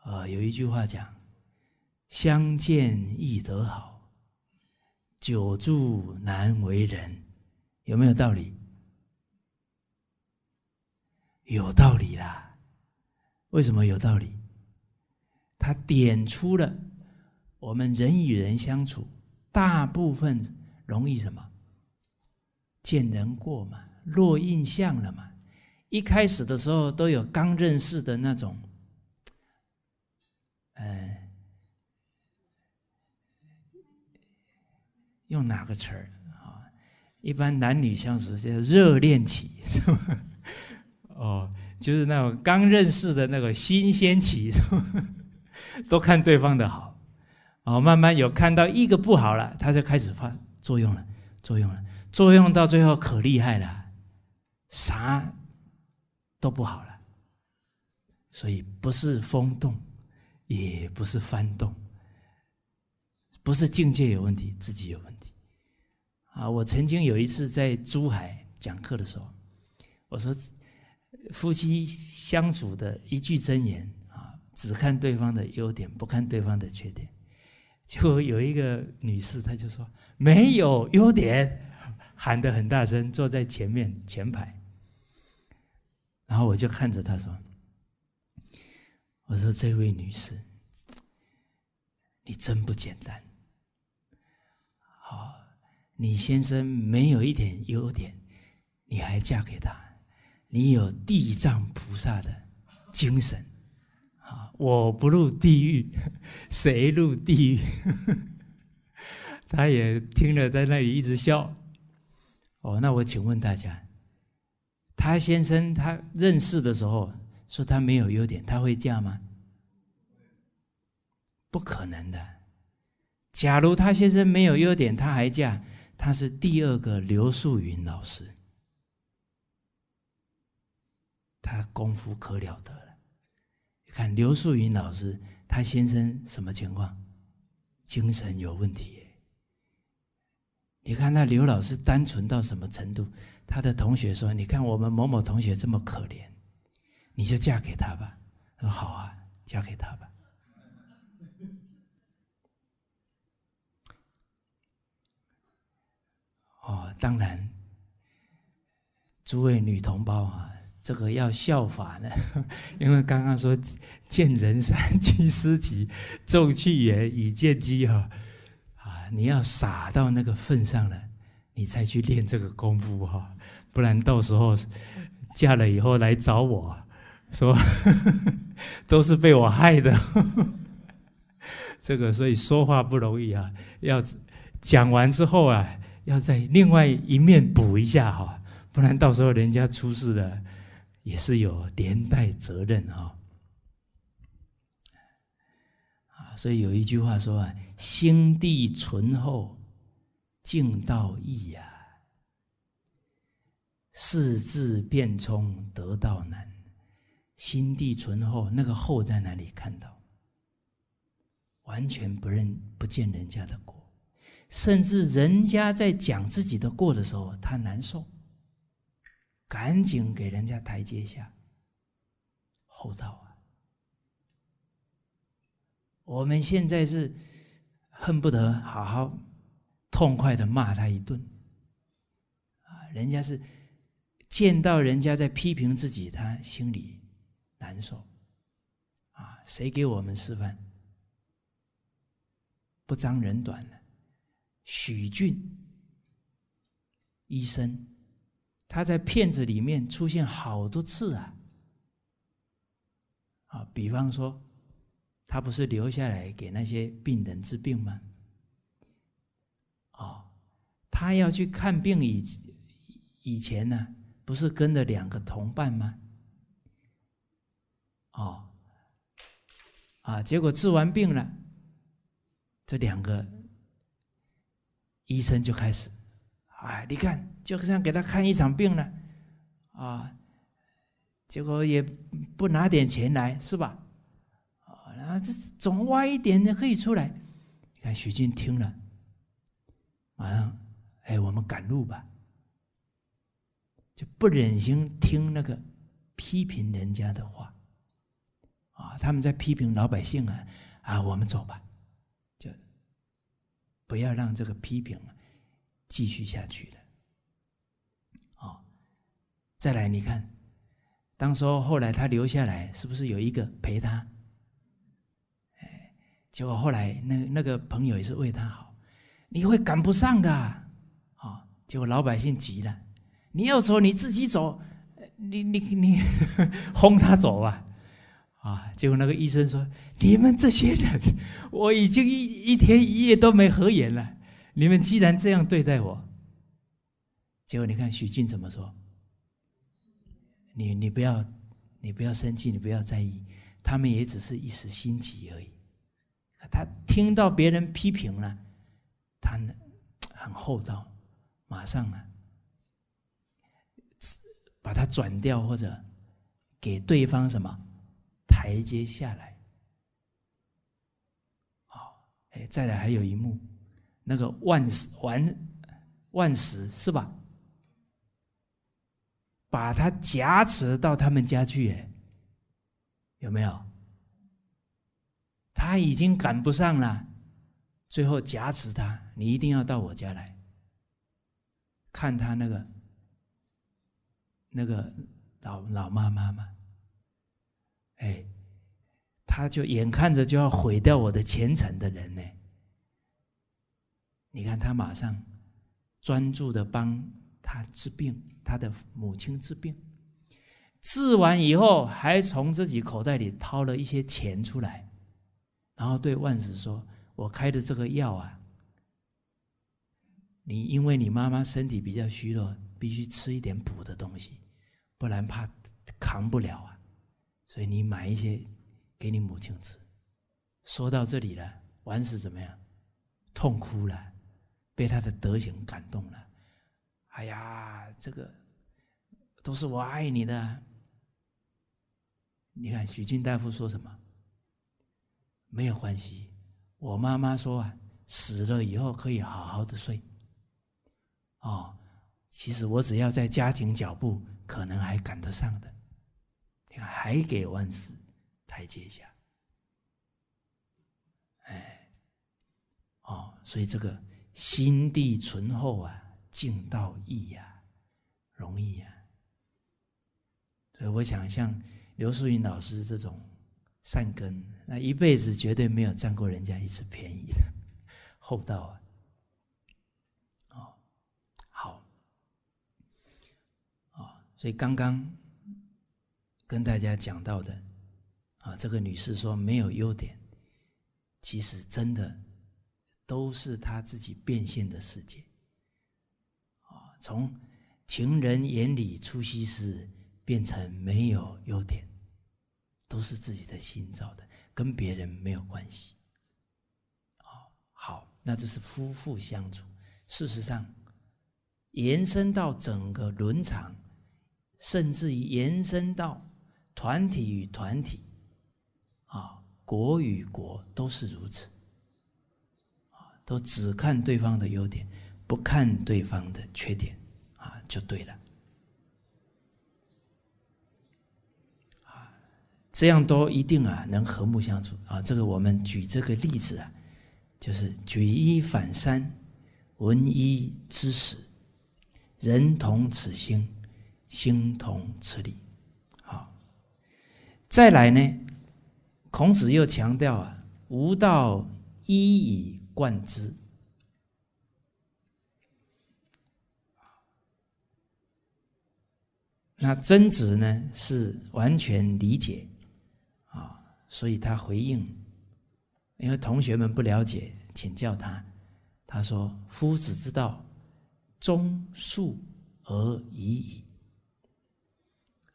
啊，有一句话讲：“相见易得好，久住难为人”，有没有道理？有道理啦，为什么有道理？他点出了我们人与人相处，大部分容易什么？见人过嘛，落印象了嘛。一开始的时候都有刚认识的那种，嗯，用哪个词儿啊？一般男女相识叫热恋期是吧？哦，就是那种刚认识的那个新鲜期是吧？都看对方的好，哦，慢慢有看到一个不好了，他就开始发作用了，作用了，作用到最后可厉害了，啥都不好了。所以不是风动，也不是幡动，不是境界有问题，自己有问题。啊，我曾经有一次在珠海讲课的时候，我说夫妻相处的一句真言。只看对方的优点，不看对方的缺点，就有一个女士，她就说没有优点，喊得很大声，坐在前面前排，然后我就看着她说，我说这位女士，你真不简单，好，你先生没有一点优点，你还嫁给他，你有地藏菩萨的精神。我不入地狱，谁入地狱？他也听了，在那里一直笑。哦，那我请问大家，他先生他认识的时候说他没有优点，他会嫁吗？不可能的。假如他先生没有优点，他还嫁？他是第二个刘素云老师，他功夫可了得。看刘素云老师，他先生什么情况？精神有问题。你看那刘老师单纯到什么程度？他的同学说：“你看我们某某同学这么可怜，你就嫁给他吧。”说：“好啊，嫁给他吧。”哦，当然，诸位女同胞啊。这个要效法呢，因为刚刚说见人三七思己，重气也以见机哈啊！你要傻到那个份上了，你再去练这个功夫哈，不然到时候嫁了以后来找我说 都是被我害的。这个所以说话不容易啊，要讲完之后啊，要在另外一面补一下哈，不然到时候人家出事了。也是有连带责任啊！啊，所以有一句话说啊：“心地纯厚，敬道义啊；四字变冲，得道难。心地纯厚，那个厚在哪里看到？完全不认、不见人家的过，甚至人家在讲自己的过的时候，他难受。”赶紧给人家台阶下，厚道啊！我们现在是恨不得好好痛快的骂他一顿，啊，人家是见到人家在批评自己，他心里难受，啊，谁给我们示范？不张人短的，许俊医生。他在片子里面出现好多次啊！啊，比方说，他不是留下来给那些病人治病吗？哦，他要去看病以以前呢，不是跟着两个同伴吗？哦，啊，结果治完病了，这两个医生就开始。哎，你看，就像给他看一场病了，啊，结果也不拿点钱来，是吧？啊，那这总歪一点的可以出来。你看许俊听了，马上，哎，我们赶路吧，就不忍心听那个批评人家的话，啊，他们在批评老百姓啊，啊，我们走吧，就不要让这个批评。了。继续下去了，哦，再来你看，当时后来他留下来，是不是有一个陪他？哎，结果后来那那个朋友也是为他好，你会赶不上的，哦，结果老百姓急了，你要走你自己走，你你你 轰他走吧，啊，结果那个医生说，你们这些人，我已经一一天一夜都没合眼了。你们既然这样对待我，结果你看许俊怎么说？你你不要，你不要生气，你不要在意，他们也只是一时心急而已。可他听到别人批评了，他很厚道，马上呢，把他转掉或者给对方什么台阶下来。好，哎，再来还有一幕。那个万万万石是吧？把他挟持到他们家去，有没有？他已经赶不上了，最后挟持他，你一定要到我家来看他那个那个老老妈妈嘛，哎，他就眼看着就要毁掉我的前程的人呢。你看他马上专注的帮他治病，他的母亲治病，治完以后还从自己口袋里掏了一些钱出来，然后对万子说：“我开的这个药啊，你因为你妈妈身体比较虚弱，必须吃一点补的东西，不然怕扛不了啊，所以你买一些给你母亲吃。”说到这里了，万事怎么样？痛哭了。被他的德行感动了，哎呀，这个都是我爱你的。你看许清大夫说什么？没有关系，我妈妈说啊，死了以后可以好好的睡。哦，其实我只要在加紧脚步，可能还赶得上的。你看，还给万事台阶下。哎，哦，所以这个。心地纯厚啊，敬道义呀，容易呀。所以我想，像刘淑云老师这种善根，那一辈子绝对没有占过人家一次便宜的，厚道啊。哦，好，哦，所以刚刚跟大家讲到的啊，这个女士说没有优点，其实真的。都是他自己变现的世界，啊，从情人眼里出西施变成没有优点，都是自己的心造的，跟别人没有关系。啊，好，那这是夫妇相处。事实上，延伸到整个伦常，甚至于延伸到团体与团体，啊，国与国都是如此。都只看对方的优点，不看对方的缺点，啊，就对了，啊，这样都一定啊能和睦相处啊。这个我们举这个例子啊，就是举一反三，闻一知十，人同此心，心同此理。好，再来呢，孔子又强调啊，无道一以贯之，那曾子呢？是完全理解啊，所以他回应，因为同学们不了解，请教他。他说：“夫子之道，忠恕而已矣。”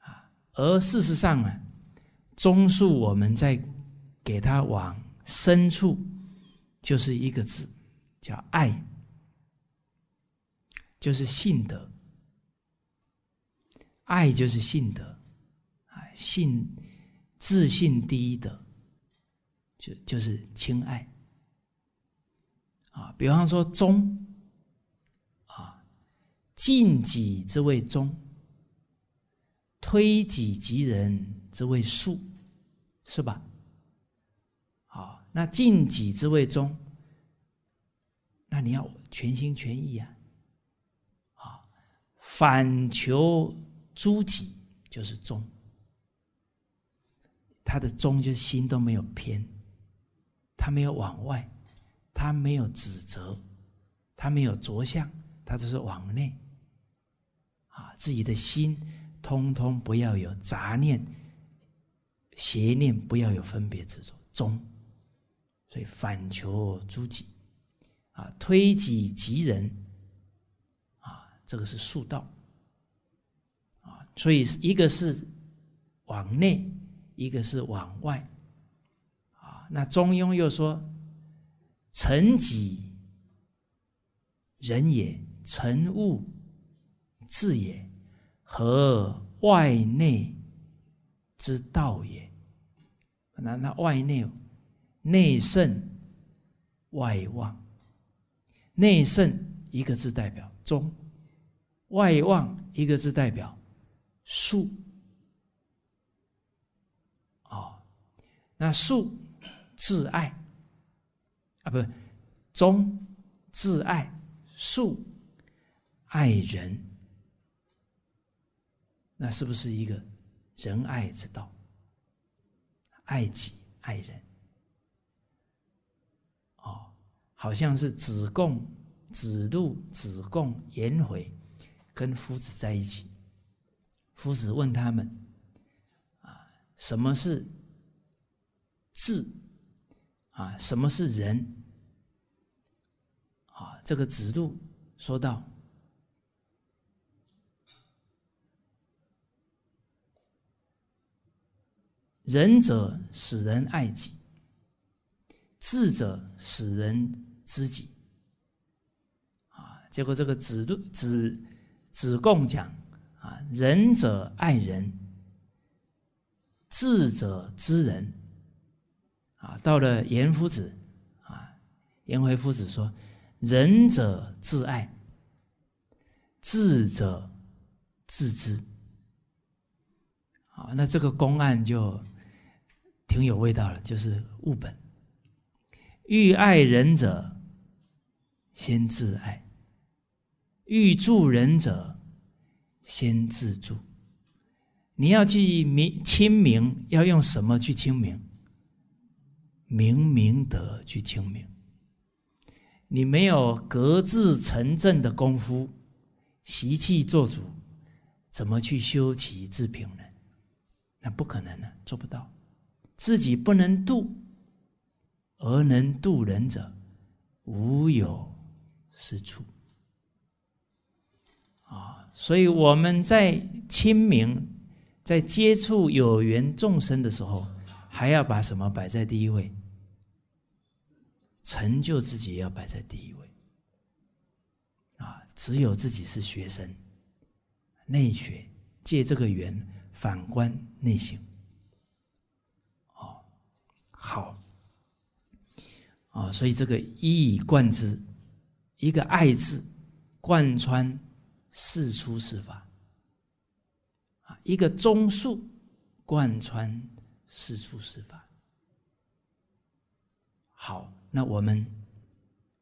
啊，而事实上啊，忠恕，我们在给他往深处。就是一个字，叫爱。就是信德，爱就是信德，啊，信自信第一德，就就是亲爱。啊，比方说忠，啊，尽己之谓忠，推己及人之谓恕，是吧？那尽己之位中，那你要全心全意呀！啊，反求诸己就是中，他的忠就是心都没有偏，他没有往外，他没有指责，他没有着相，他只是往内啊，自己的心通通不要有杂念、邪念，不要有分别执着，中。所以反求诸己，啊，推己及人，啊，这个是术道，啊，所以一个是往内，一个是往外，啊，那中庸又说，成己人也，成物志也，和外内之道也，那那外内。内圣，外望。内圣一个字代表忠，外望一个字代表恕。哦，那恕自爱，啊不是，忠自爱，恕爱人，那是不是一个仁爱之道？爱己爱人。好像是子贡、子路、子贡、颜回跟夫子在一起。夫子问他们：“啊，什么是智？啊，什么是人？”啊，这个子路说道：“仁者使人爱己，智者使人。”知己啊，结果这个子路、子子贡讲啊，仁者爱人，智者知人啊。到了颜夫子啊，颜回夫子说，仁者自爱，智者自知。啊，那这个公案就挺有味道了，就是物本，欲爱人者。先自爱，欲助人者，先自助。你要去明清明，要用什么去清明？明明德去清明。你没有格致成正的功夫，习气做主，怎么去修齐治平呢？那不可能呢，做不到。自己不能度，而能度人者，无有。是处啊，所以我们在清明，在接触有缘众生的时候，还要把什么摆在第一位？成就自己要摆在第一位啊！只有自己是学生，内学借这个缘反观内心。哦，好啊，所以这个一以贯之。一个“爱”字，贯穿四出四法。啊，一个“中”数，贯穿四出四法。好，那我们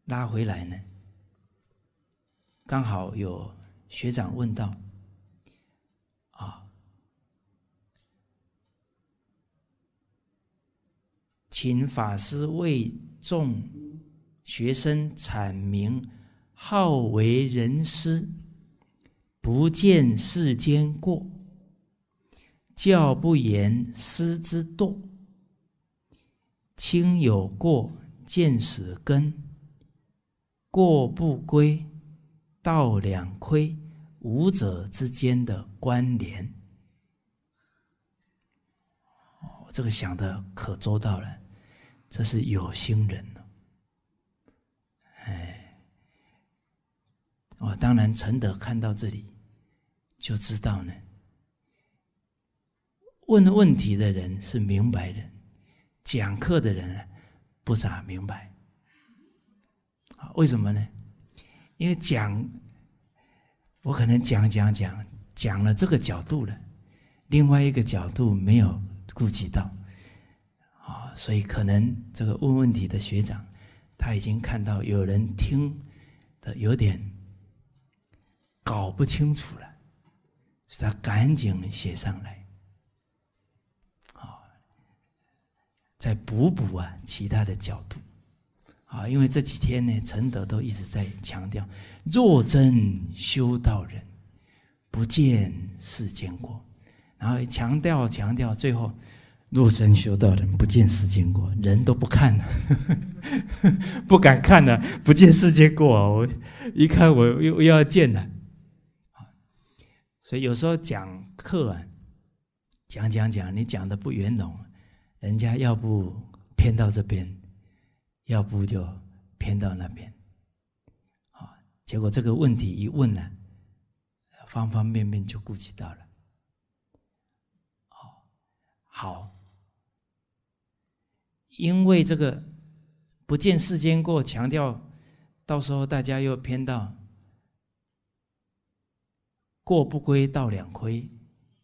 拉回来呢？刚好有学长问道：“啊，请法师为众。”学生阐明：好为人师，不见世间过；教不严，师之惰；亲有过，见死根；过不归，道两亏。五者之间的关联。哦，这个想的可周到了，这是有心人。我当然，陈德看到这里就知道呢。问问题的人是明白人，讲课的人呢不咋明白。为什么呢？因为讲，我可能讲讲讲讲了这个角度了，另外一个角度没有顾及到，啊，所以可能这个问问题的学长，他已经看到有人听的有点。搞不清楚了，所以他赶紧写上来，好，再补补啊，其他的角度，啊，因为这几天呢，陈德都一直在强调：若真修道人，不见世间过。然后强调强调，最后，若真修道人，不见世间过，人都不看了，不敢看了，不见世间过，我一看我又又要见了。有时候讲课啊，讲讲讲，你讲的不圆融，人家要不偏到这边，要不就偏到那边，啊，结果这个问题一问呢，方方面面就顾及到了，好，因为这个不见世间过，强调到时候大家又偏到。过不归道两亏，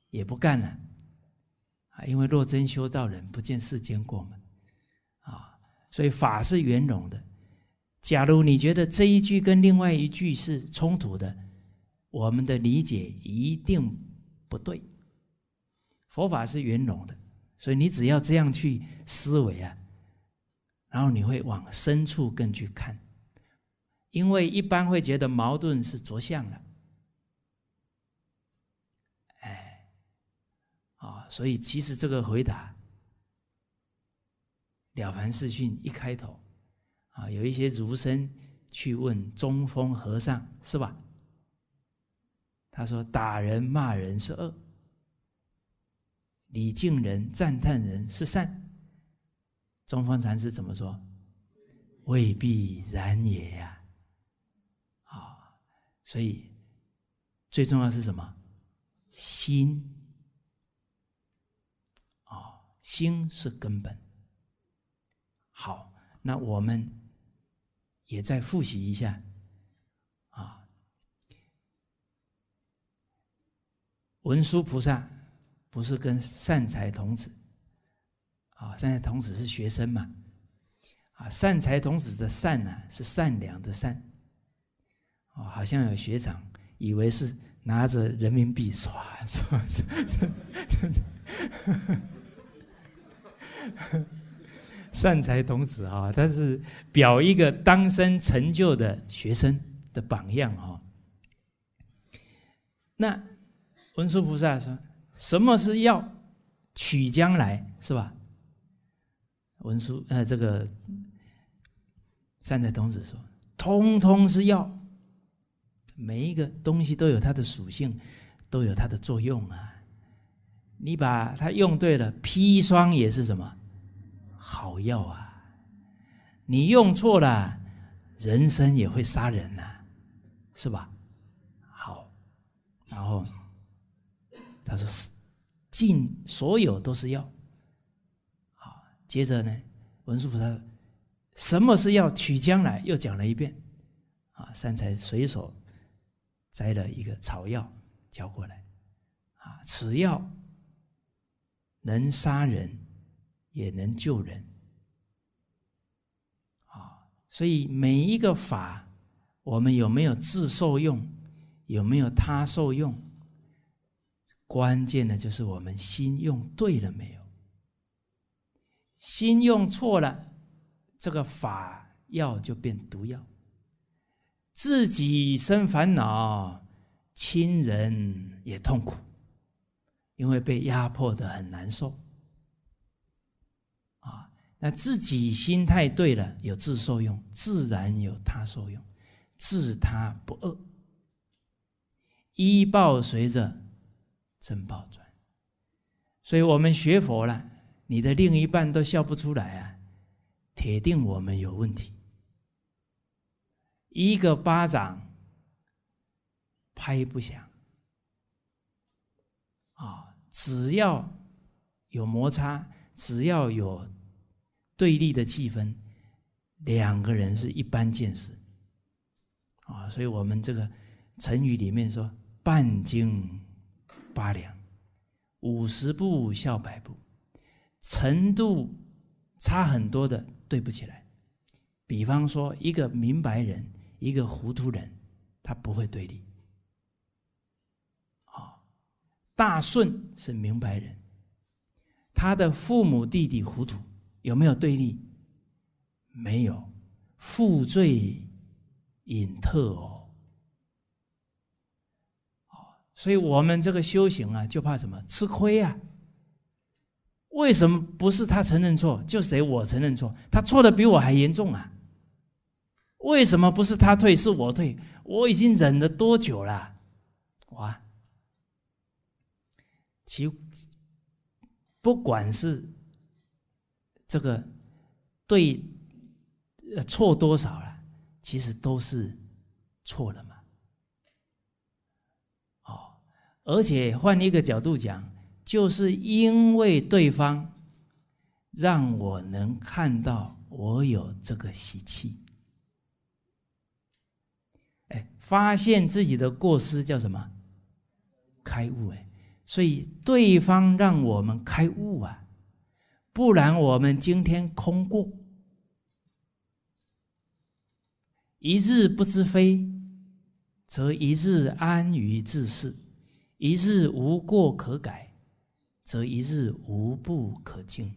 也不干了啊！因为若真修道人，不见世间过嘛，啊！所以法是圆融的。假如你觉得这一句跟另外一句是冲突的，我们的理解一定不对。佛法是圆融的，所以你只要这样去思维啊，然后你会往深处更去看，因为一般会觉得矛盾是着相了。啊，所以其实这个回答，《了凡四训》一开头，啊，有一些儒生去问中风和尚，是吧？他说：“打人骂人是恶，礼敬人赞叹人是善。”中方禅师怎么说？未必然也呀！啊，所以最重要是什么？心。心是根本。好，那我们也再复习一下。啊，文殊菩萨不是跟善财童子。啊，善财童子是学生嘛？啊，善财童子的善呢，是善良的善。哦，好像有学长以为是拿着人民币刷刷刷刷刷。善财童子啊，他是表一个当生成就的学生的榜样啊。那文殊菩萨说：“什么是药？取将来是吧？”文殊，呃，这个善财童子说：“通通是药，每一个东西都有它的属性，都有它的作用啊。你把它用对了，砒霜也是什么？”好药啊！你用错了，人参也会杀人呐，是吧？好，然后他说：“是尽所有都是药。”好，接着呢，文殊菩萨什么是药？取将来又讲了一遍。啊，三才随手摘了一个草药交过来。啊，此药能杀人。也能救人，啊！所以每一个法，我们有没有自受用，有没有他受用？关键的就是我们心用对了没有？心用错了，这个法药就变毒药，自己生烦恼，亲人也痛苦，因为被压迫的很难受。那自己心态对了，有自受用，自然有他受用，自他不恶。一报随着真报转。所以我们学佛了，你的另一半都笑不出来啊，铁定我们有问题。一个巴掌拍不响，啊，只要有摩擦，只要有。对立的气氛，两个人是一般见识啊，所以我们这个成语里面说“半斤八两”，“五十步笑百步”，程度差很多的对不起来。比方说，一个明白人，一个糊涂人，他不会对立。啊，大顺是明白人，他的父母弟弟糊涂。有没有对立？没有，负罪隐特哦，哦，所以我们这个修行啊，就怕什么吃亏啊？为什么不是他承认错，就谁我承认错？他错的比我还严重啊？为什么不是他退，是我退？我已经忍了多久了？哇！其不管是。这个对错多少了？其实都是错的嘛。哦，而且换一个角度讲，就是因为对方让我能看到我有这个习气，哎，发现自己的过失叫什么？开悟哎，所以对方让我们开悟啊。不然，我们今天空过。一日不知非，则一日安于自是；一日无过可改，则一日无不可尽。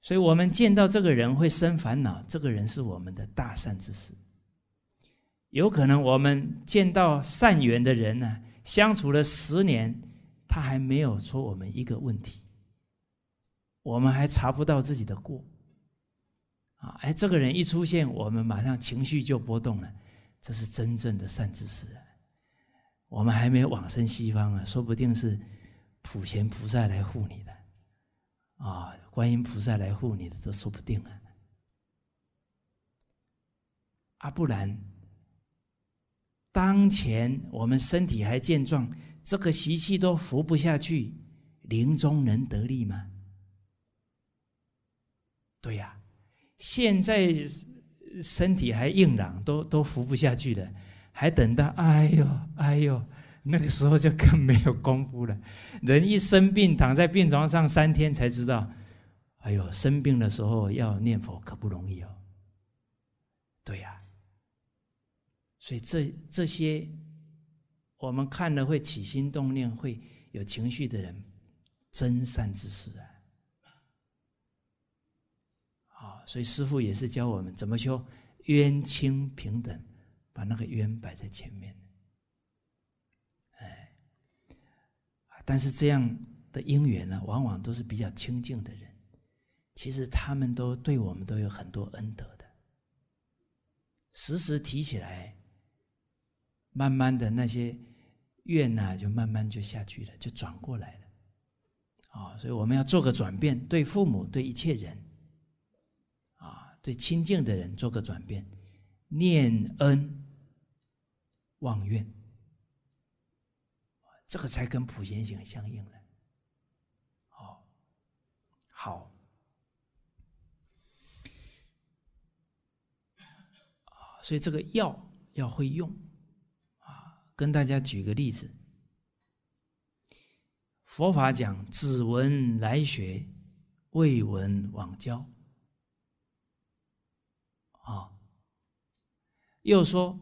所以，我们见到这个人会生烦恼，这个人是我们的大善之事。有可能，我们见到善缘的人呢，相处了十年，他还没有说我们一个问题。我们还查不到自己的过啊！哎，这个人一出现，我们马上情绪就波动了，这是真正的善知识啊！我们还没有往生西方啊，说不定是普贤菩萨来护你的啊，观音菩萨来护你的，这说不定啊！啊，不然，当前我们身体还健壮，这个习气都服不下去，临终能得利吗？对呀，现在身体还硬朗，都都扶不下去了，还等到哎呦哎呦，那个时候就更没有功夫了。人一生病，躺在病床上三天才知道，哎呦，生病的时候要念佛可不容易哦。对呀，所以这这些我们看了会起心动念，会有情绪的人，真善之士啊。所以，师傅也是教我们怎么修冤亲平等，把那个冤摆在前面。哎，但是这样的因缘呢，往往都是比较清净的人，其实他们都对我们都有很多恩德的。时时提起来，慢慢的那些怨呐，就慢慢就下去了，就转过来了。啊，所以我们要做个转变，对父母，对一切人。对清净的人做个转变，念恩忘怨，这个才跟普贤行相应了。哦，好，所以这个药要会用啊，跟大家举个例子，佛法讲，只闻来学，未闻往教。啊！又说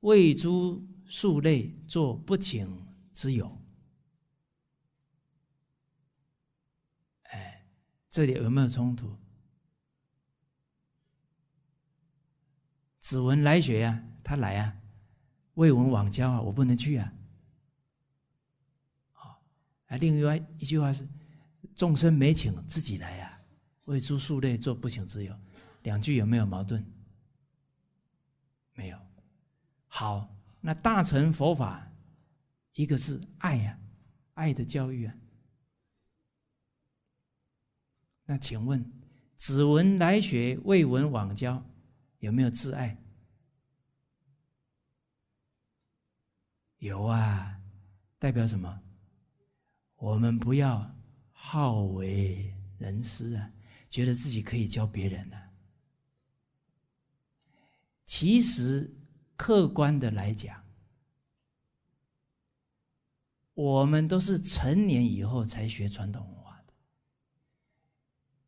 为诸树类作不请之友，哎，这里有没有冲突？只闻来学呀，他来啊，未闻往交啊，我不能去啊。啊，另外一句话是：众生没请，自己来呀，为诸数类做不请之友。两句有没有矛盾？没有。好，那大乘佛法，一个是爱呀，爱的教育啊。那请问，子闻来学，未闻往教，有没有自爱？有啊，代表什么？我们不要好为人师啊，觉得自己可以教别人啊。其实，客观的来讲，我们都是成年以后才学传统文化的。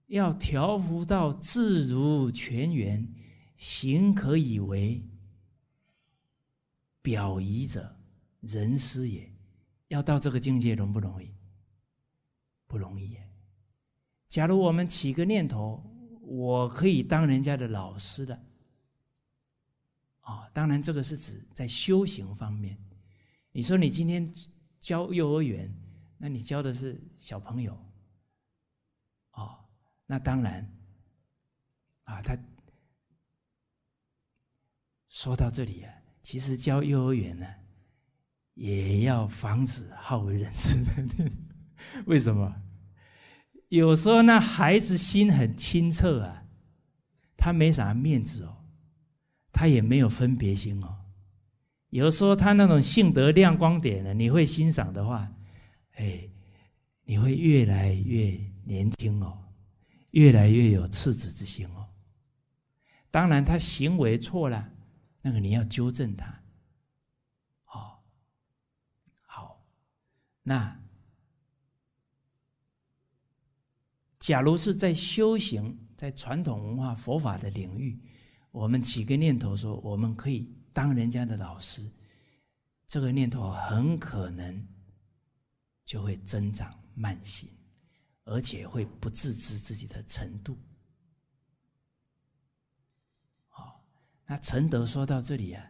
要调伏到自如全缘，行可以为表仪者，人师也。要到这个境界容不容易？不容易。耶。假如我们起个念头，我可以当人家的老师的。啊，当然这个是指在修行方面。你说你今天教幼儿园，那你教的是小朋友，哦，那当然，啊，他说到这里啊，其实教幼儿园呢，也要防止好为人师的。为什么？有时候那孩子心很清澈啊，他没啥面子哦。他也没有分别心哦，有时候他那种性格亮光点呢，你会欣赏的话，哎，你会越来越年轻哦，越来越有赤子之心哦。当然，他行为错了，那个你要纠正他。哦，好，那假如是在修行，在传统文化佛法的领域。我们起个念头说，我们可以当人家的老师，这个念头很可能就会增长慢性，而且会不自知自己的程度。好，那承德说到这里啊，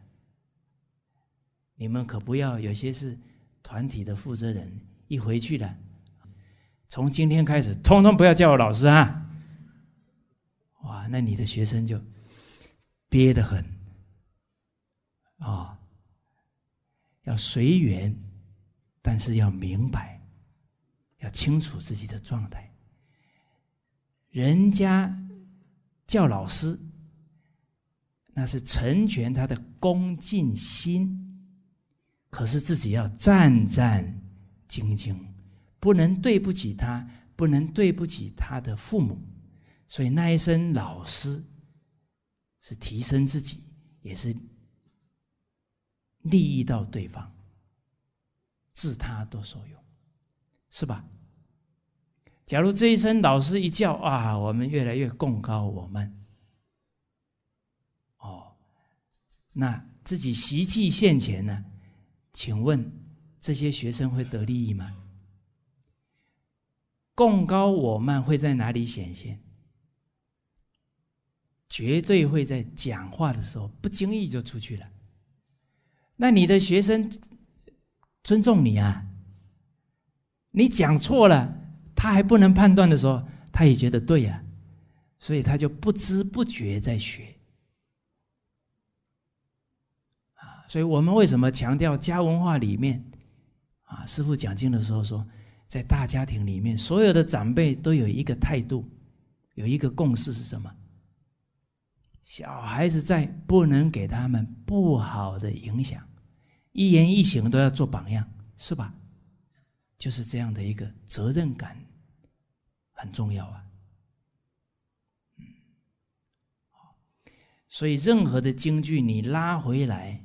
你们可不要有些是团体的负责人，一回去了，从今天开始，通通不要叫我老师啊！哇，那你的学生就。憋得很啊！要随缘，但是要明白，要清楚自己的状态。人家叫老师，那是成全他的恭敬心，可是自己要战战兢兢，不能对不起他，不能对不起他的父母，所以那一声老师。是提升自己，也是利益到对方，自他都受用，是吧？假如这一声老师一叫啊，我们越来越共高我慢，哦，那自己习气现前呢？请问这些学生会得利益吗？共高我慢会在哪里显现？绝对会在讲话的时候不经意就出去了。那你的学生尊重你啊，你讲错了，他还不能判断的时候，他也觉得对呀，所以他就不知不觉在学。啊，所以我们为什么强调家文化里面，啊，师傅讲经的时候说，在大家庭里面，所有的长辈都有一个态度，有一个共识是什么？小孩子在不能给他们不好的影响，一言一行都要做榜样，是吧？就是这样的一个责任感很重要啊。嗯，好，所以任何的京剧你拉回来，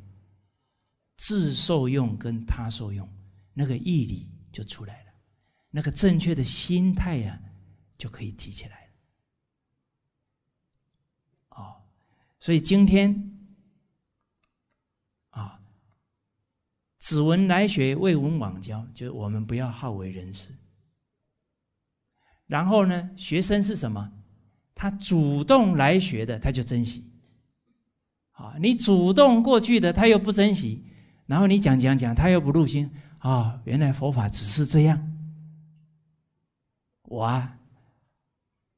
自受用跟他受用，那个毅力就出来了，那个正确的心态呀就可以提起来。所以今天，啊，只闻来学，未闻往教，就是我们不要好为人师。然后呢，学生是什么？他主动来学的，他就珍惜。啊，你主动过去的，他又不珍惜。然后你讲讲讲，他又不入心。啊，原来佛法只是这样。我啊，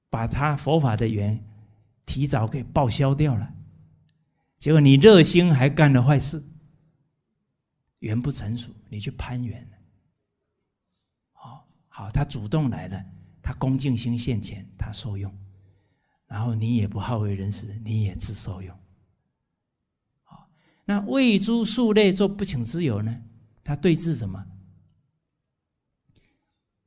把他佛法的缘提早给报销掉了。结果你热心还干了坏事，缘不成熟，你去攀缘了。好好，他主动来了，他恭敬心现前，他受用；然后你也不好为人师，你也自受用。好，那为诸数类做不请之友呢？他对峙什么？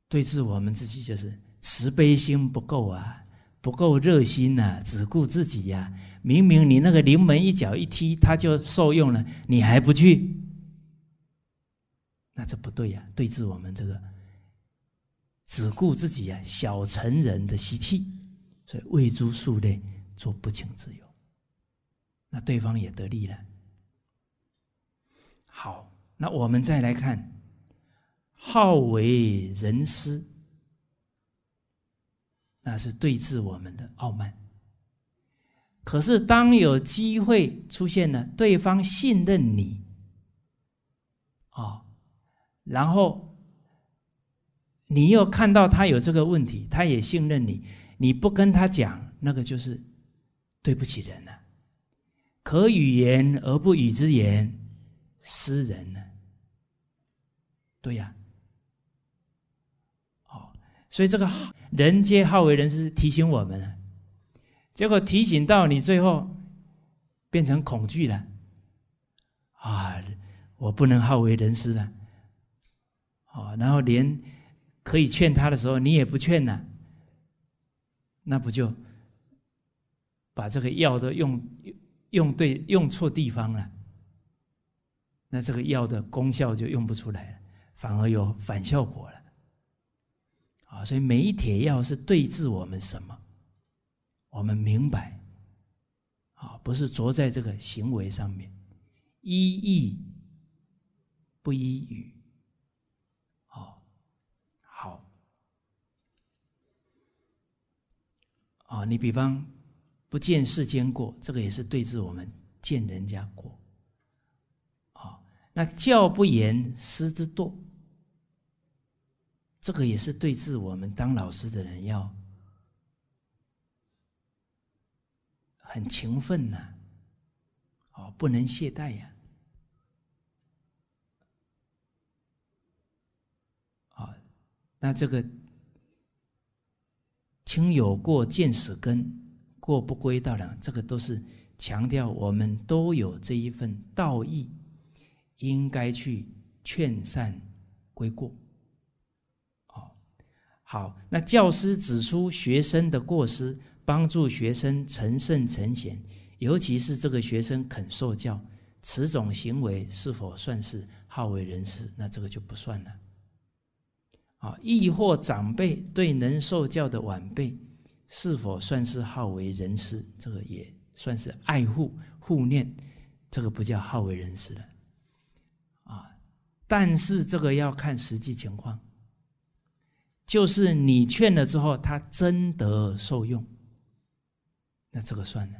对峙我们自己，就是慈悲心不够啊，不够热心呐，只顾自己呀。明明你那个临门一脚一踢，他就受用了，你还不去？那这不对呀！对峙我们这个只顾自己呀，小成人的习气，所以为诸数类做不请自由，那对方也得利了。好，那我们再来看，好为人师，那是对峙我们的傲慢。可是，当有机会出现了，对方信任你，哦，然后你又看到他有这个问题，他也信任你，你不跟他讲，那个就是对不起人了。可与言而不与之言，失人呢？对呀，哦，所以这个人皆好为人师，提醒我们啊。结果提醒到你，最后变成恐惧了啊！我不能好为人师了。哦，然后连可以劝他的时候，你也不劝了，那不就把这个药都用用对用错地方了？那这个药的功效就用不出来了，反而有反效果了。啊，所以每一帖药是对治我们什么？我们明白，啊，不是着在这个行为上面，依义不依语，哦，好，啊，你比方不见世间过，这个也是对治我们见人家过，啊，那教不严，师之惰，这个也是对治我们当老师的人要。很勤奋呐，哦，不能懈怠呀，啊，那这个，亲有过，见使更，过不归，道了，这个都是强调我们都有这一份道义，应该去劝善归过，哦，好，那教师指出学生的过失。帮助学生成圣成贤，尤其是这个学生肯受教，此种行为是否算是好为人师？那这个就不算了。啊，亦或长辈对能受教的晚辈，是否算是好为人师？这个也算是爱护护念，这个不叫好为人师了。啊，但是这个要看实际情况，就是你劝了之后，他真得受用。那这个算呢？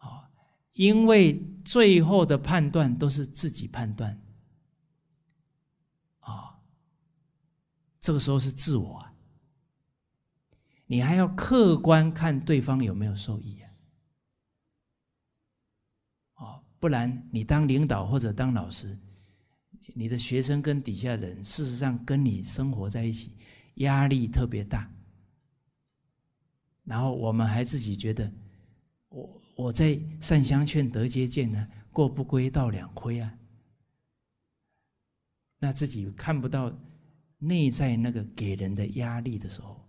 哦，因为最后的判断都是自己判断。哦，这个时候是自我，啊，你还要客观看对方有没有受益啊？哦，不然你当领导或者当老师，你的学生跟底下人事实上跟你生活在一起，压力特别大。然后我们还自己觉得，我我在善相劝，德皆见呢，过不归，道两亏啊。那自己看不到内在那个给人的压力的时候，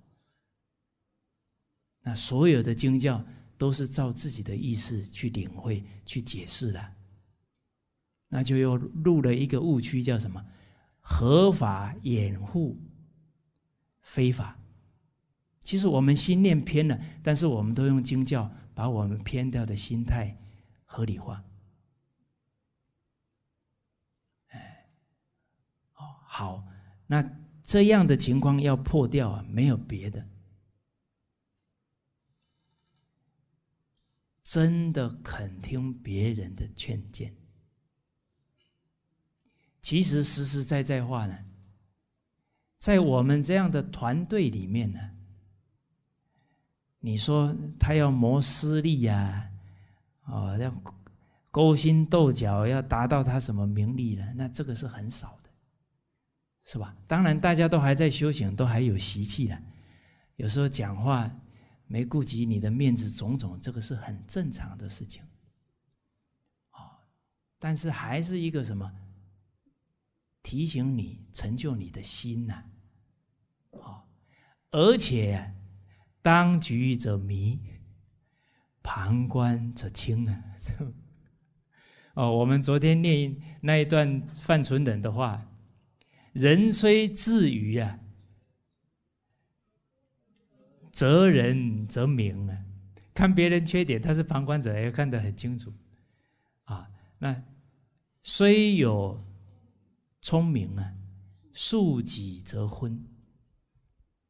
那所有的经教都是照自己的意识去领会、去解释的，那就又入了一个误区，叫什么？合法掩护非法。其实我们心念偏了，但是我们都用经教把我们偏掉的心态合理化。哎，哦，好，那这样的情况要破掉啊，没有别的，真的肯听别人的劝谏。其实实实在在话呢，在我们这样的团队里面呢。你说他要谋私利呀？哦，要勾心斗角，要达到他什么名利了？那这个是很少的，是吧？当然，大家都还在修行，都还有习气的，有时候讲话没顾及你的面子，种种这个是很正常的事情。啊，但是还是一个什么提醒你成就你的心呐？哦，而且。当局者迷，旁观者清啊！哦，我们昨天念那一段范存仁的话：“人虽自愚啊，责人则明啊，看别人缺点，他是旁观者，也看得很清楚啊。那虽有聪明啊，恕己则昏。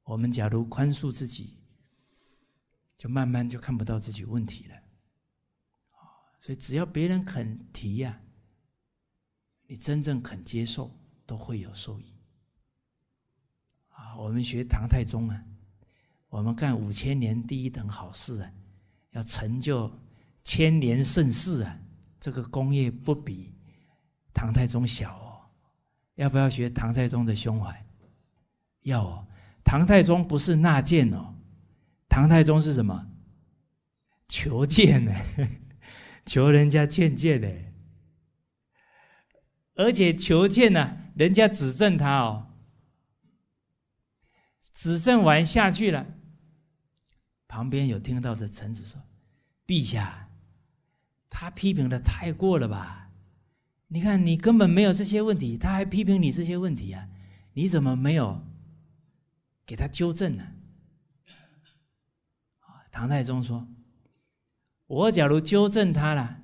我们假如宽恕自己。”就慢慢就看不到自己问题了，所以只要别人肯提呀，你真正肯接受，都会有受益。啊，我们学唐太宗啊，我们干五千年第一等好事啊，要成就千年盛世啊，这个功业不比唐太宗小哦。要不要学唐太宗的胸怀？要哦，唐太宗不是纳谏哦。唐太宗是什么？求见呢？求人家见见呢。而且求见呢，人家指正他哦。指正完下去了，旁边有听到的臣子说：“陛下，他批评的太过了吧？你看你根本没有这些问题，他还批评你这些问题啊？你怎么没有给他纠正呢？”唐太宗说：“我假如纠正他了，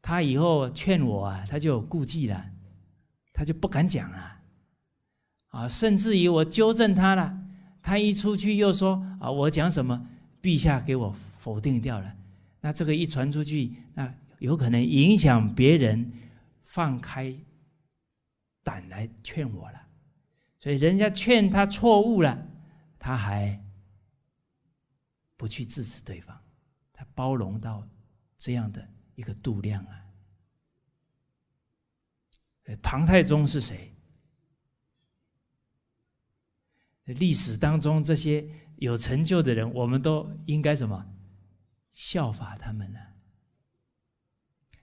他以后劝我啊，他就有顾忌了，他就不敢讲了。啊，甚至于我纠正他了，他一出去又说啊，我讲什么，陛下给我否定掉了。那这个一传出去，那有可能影响别人放开胆来劝我了。所以人家劝他错误了，他还。”不去制止对方，他包容到这样的一个度量啊！唐太宗是谁？历史当中这些有成就的人，我们都应该什么效法他们呢？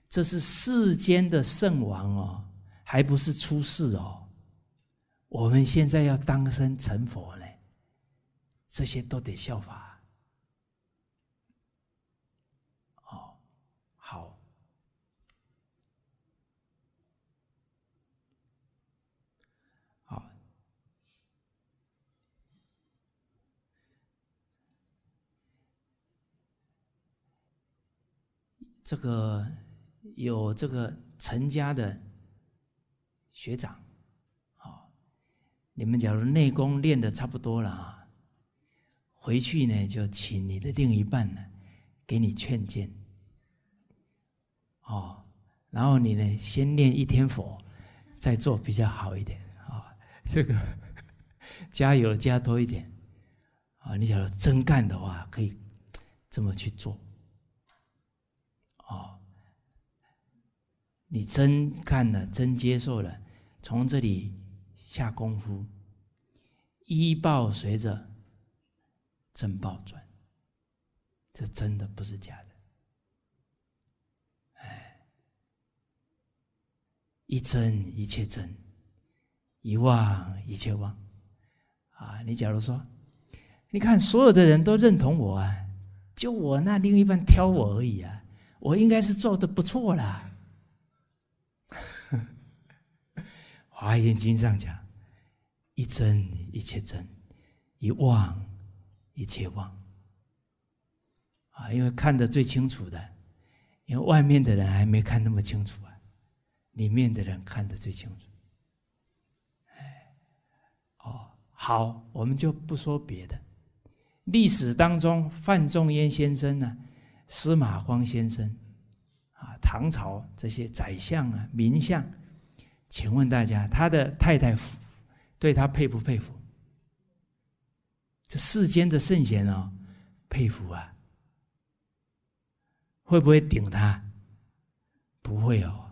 这是世间的圣王哦，还不是出世哦？我们现在要当生成佛嘞，这些都得效法。这个有这个成家的学长，啊，你们假如内功练的差不多了啊，回去呢就请你的另一半呢给你劝谏，哦，然后你呢先念一天佛，再做比较好一点啊。这个 加油加多一点，啊，你假如真干的话，可以这么去做。你真看了，真接受了，从这里下功夫，一报随着，真报转，这真的不是假的，哎，一真一切真，一忘一切忘，啊，你假如说，你看所有的人都认同我啊，就我那另一半挑我而已啊，我应该是做的不错啦。华严经上讲：“一真一切真，一妄一切妄。”啊，因为看得最清楚的，因为外面的人还没看那么清楚啊，里面的人看得最清楚。哎，哦，好，我们就不说别的。历史当中，范仲淹先生呢，司马光先生，啊，唐朝这些宰相啊，名相。请问大家，他的太太对他佩不佩服？这世间的圣贤哦，佩服啊！会不会顶他？不会哦。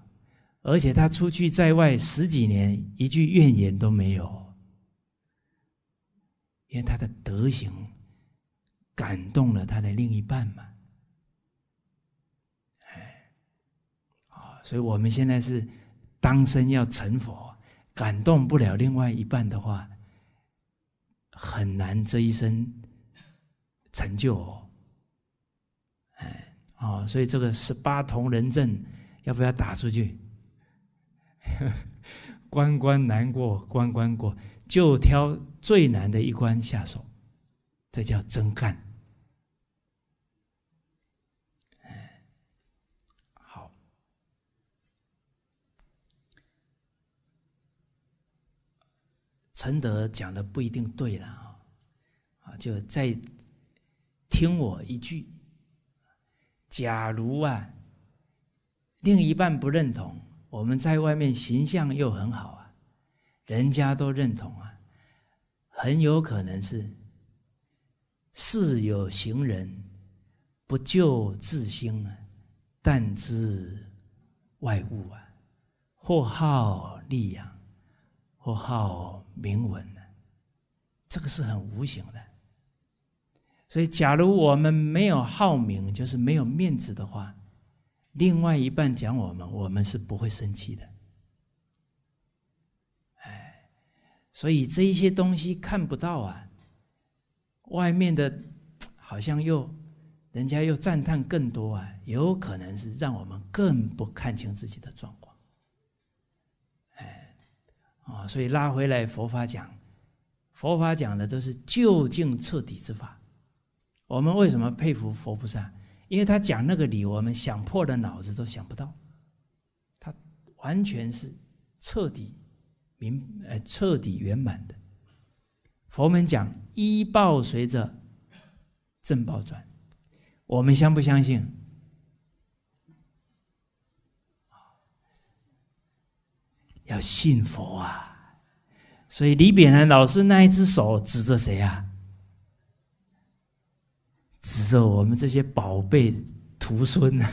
而且他出去在外十几年，一句怨言都没有，因为他的德行感动了他的另一半嘛。哎，啊，所以我们现在是。当身要成佛，感动不了另外一半的话，很难这一生成就。哎，哦，所以这个十八铜人阵要不要打出去？关关难过关关过，就挑最难的一关下手，这叫真干。陈德讲的不一定对了啊，就再听我一句。假如啊，另一半不认同，我们在外面形象又很好啊，人家都认同啊，很有可能是事有行人不救自兴啊，但知外物啊，或好利养。或好名闻的，这个是很无形的。所以，假如我们没有好名，就是没有面子的话，另外一半讲我们，我们是不会生气的。哎，所以这一些东西看不到啊，外面的好像又人家又赞叹更多啊，有可能是让我们更不看清自己的状况。啊，所以拉回来佛法讲，佛法讲的都是究竟彻底之法。我们为什么佩服佛菩萨？因为他讲那个理，我们想破了脑子都想不到。他完全是彻底明，呃，彻底圆满的。佛门讲一报随着正报转，我们相不相信？要信佛啊，所以李炳南老师那一只手指着谁啊？指着我们这些宝贝徒孙啊！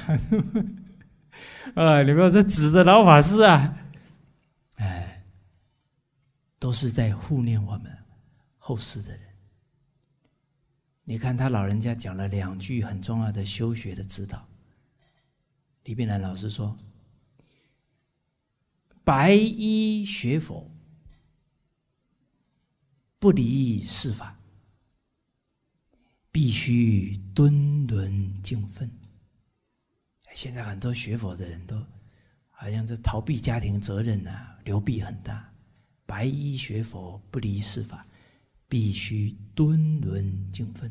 啊，你不要说指着老法师啊，哎，都是在护念我们后世的人。你看他老人家讲了两句很重要的修学的指导，李炳南老师说。白衣学佛，不离世法，必须敦伦敬分。现在很多学佛的人都，好像是逃避家庭责任呐，流弊很大。白衣学佛不离世法，必须敦伦敬分，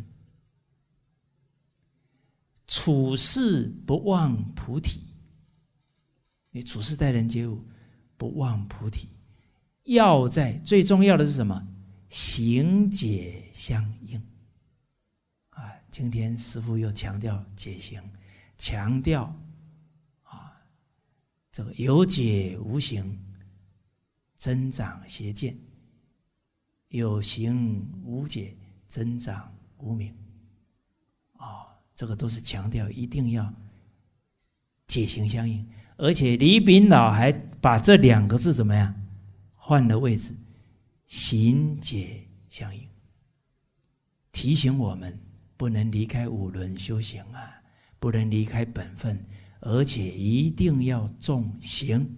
处事不忘菩提。你处事待人接物。不忘菩提，要在最重要的是什么？行解相应。啊，今天师父又强调解行，强调啊，这个有解无行，增长邪见；有行无解，增长无明。啊，这个都是强调，一定要解行相应。而且李炳老还把这两个字怎么样换了位置，行解相应，提醒我们不能离开五伦修行啊，不能离开本分，而且一定要重行，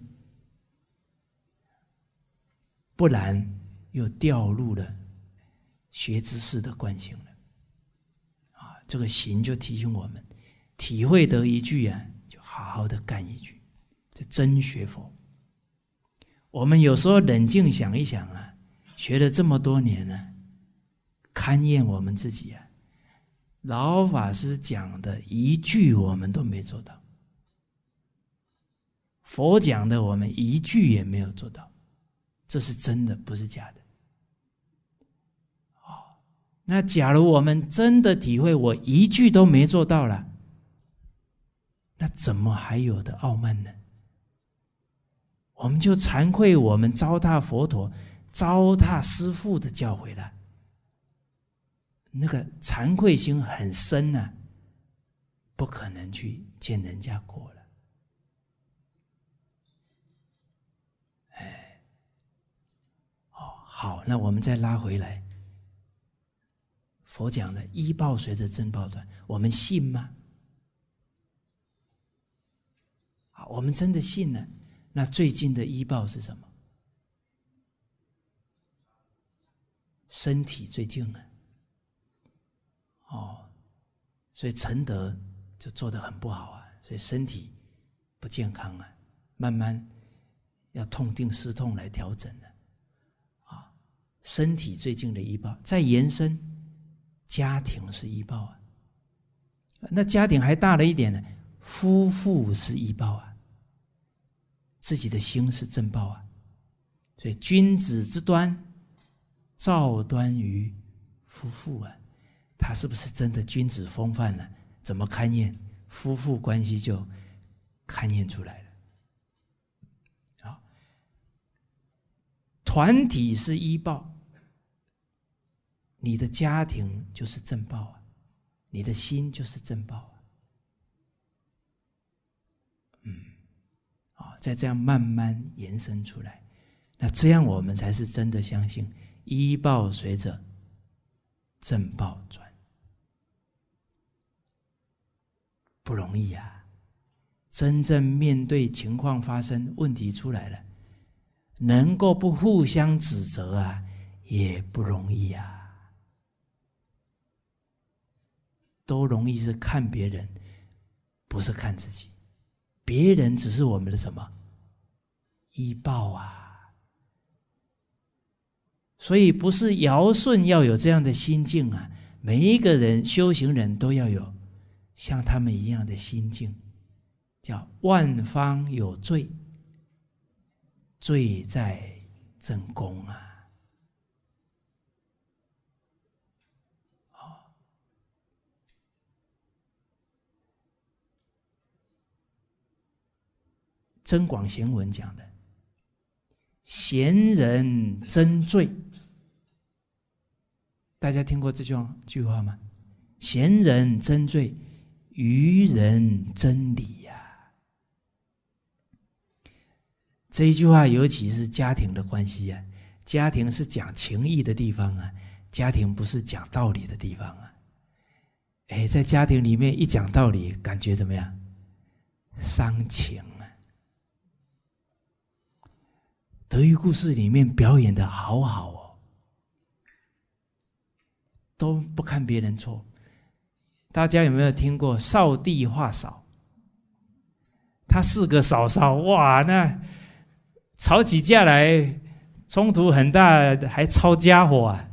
不然又掉入了学知识的惯性了。啊，这个行就提醒我们，体会得一句啊，就好好的干一句。这真学佛。我们有时候冷静想一想啊，学了这么多年呢，勘验我们自己啊，老法师讲的一句我们都没做到，佛讲的我们一句也没有做到，这是真的，不是假的。哦，那假如我们真的体会，我一句都没做到了，那怎么还有的傲慢呢？我们就惭愧，我们糟蹋佛陀、糟蹋师父的教诲了。那个惭愧心很深呢，不可能去见人家过了。哎，哦，好，那我们再拉回来。佛讲的一报随着真报断，我们信吗？啊，我们真的信呢。那最近的医报是什么？身体最近呢？哦，所以承德就做的很不好啊，所以身体不健康啊，慢慢要痛定思痛来调整的、啊。身体最近的医报，再延伸，家庭是医报啊。那家庭还大了一点呢，夫妇是医报啊。自己的心是正报啊，所以君子之端，照端于夫妇啊，他是不是真的君子风范呢？怎么勘验？夫妇关系就勘验出来了。好，团体是医报，你的家庭就是正报啊，你的心就是正报。再这样慢慢延伸出来，那这样我们才是真的相信，医报随着正报转。不容易啊！真正面对情况发生、问题出来了，能够不互相指责啊，也不容易啊。都容易是看别人，不是看自己。别人只是我们的什么？以报啊！所以不是尧舜要有这样的心境啊，每一个人修行人都要有像他们一样的心境，叫万方有罪，罪在正宫啊。哦，《增广贤文》讲的。贤人真醉，大家听过这句句话吗？贤人真醉，愚人真理呀。这一句话，尤其是家庭的关系呀，家庭是讲情义的地方啊，家庭不是讲道理的地方啊。哎，在家庭里面一讲道理，感觉怎么样？伤情。德育故事里面表演的好好哦，都不看别人错。大家有没有听过少弟化嫂？他四个嫂嫂哇，那吵起架来，冲突很大，还抄家伙啊，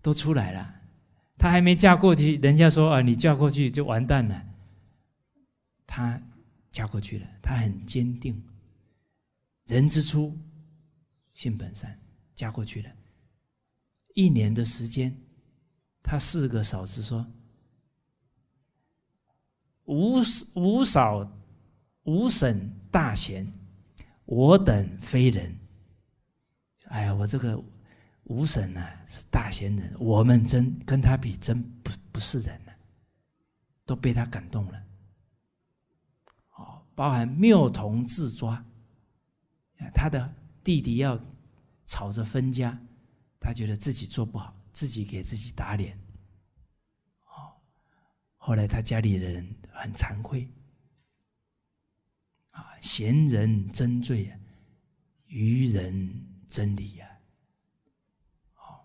都出来了。他还没嫁过去，人家说啊，你嫁过去就完蛋了。他嫁过去了，他很坚定。人之初。性本善，加过去了一年的时间，他四个嫂子说：“五五嫂五婶大贤，我等非人。”哎呀，我这个五婶呢是大贤人，我们真跟他比真不不是人了，都被他感动了。哦，包含谬同自抓，啊，他的。弟弟要吵着分家，他觉得自己做不好，自己给自己打脸。哦，后来他家里人很惭愧啊，贤人真罪，愚人真理呀。哦，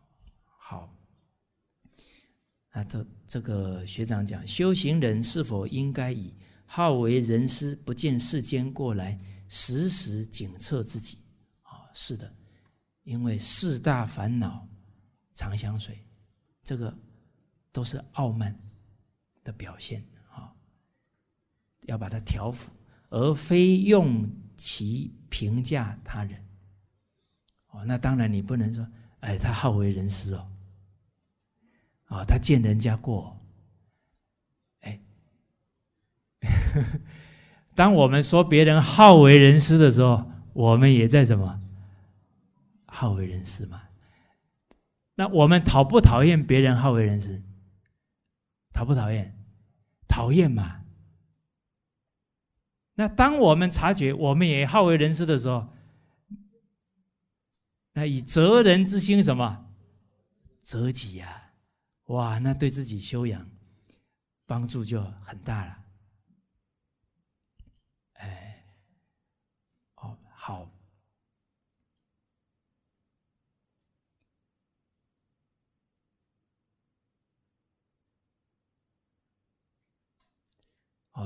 好。那这这个学长讲，修行人是否应该以好为人师，不见世间过来，时时警测自己？是的，因为四大烦恼，常相随，这个都是傲慢的表现啊。要把它调伏，而非用其评价他人。哦，那当然，你不能说，哎，他好为人师哦，哦，他见人家过，哎。当我们说别人好为人师的时候，我们也在什么？好为人师嘛？那我们讨不讨厌别人好为人师？讨不讨厌？讨厌嘛。那当我们察觉我们也好为人师的时候，那以责人之心什么？责己呀！哇，那对自己修养帮助就很大了。哎，哦，好。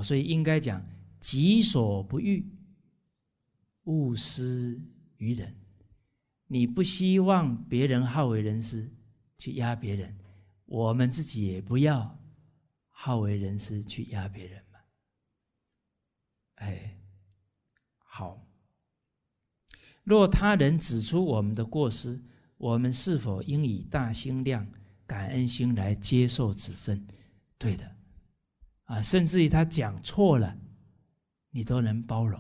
所以应该讲“己所不欲，勿施于人”。你不希望别人好为人师去压别人，我们自己也不要好为人师去压别人嘛？哎，好。若他人指出我们的过失，我们是否应以大心量、感恩心来接受指正？对的。啊，甚至于他讲错了，你都能包容，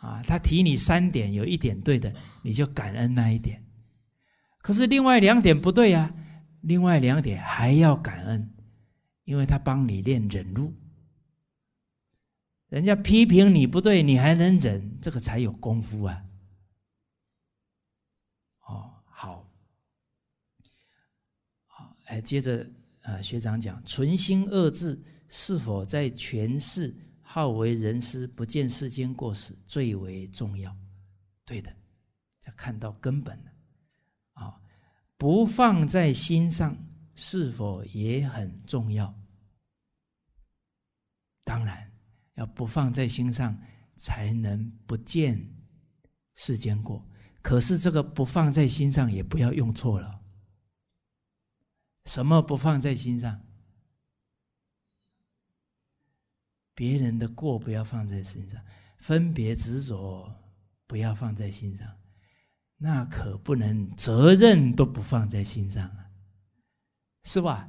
啊，他提你三点，有一点对的，你就感恩那一点；可是另外两点不对呀，另外两点还要感恩，因为他帮你练忍辱。人家批评你不对，你还能忍，这个才有功夫啊！哦，好，好，哎，接着啊，学长讲“存心二字”。是否在权势好为人师，不见世间过时最为重要？对的，这看到根本了。啊，不放在心上，是否也很重要？当然，要不放在心上，才能不见世间过。可是这个不放在心上，也不要用错了。什么不放在心上？别人的过不要放在心上，分别执着不要放在心上，那可不能责任都不放在心上啊，是吧？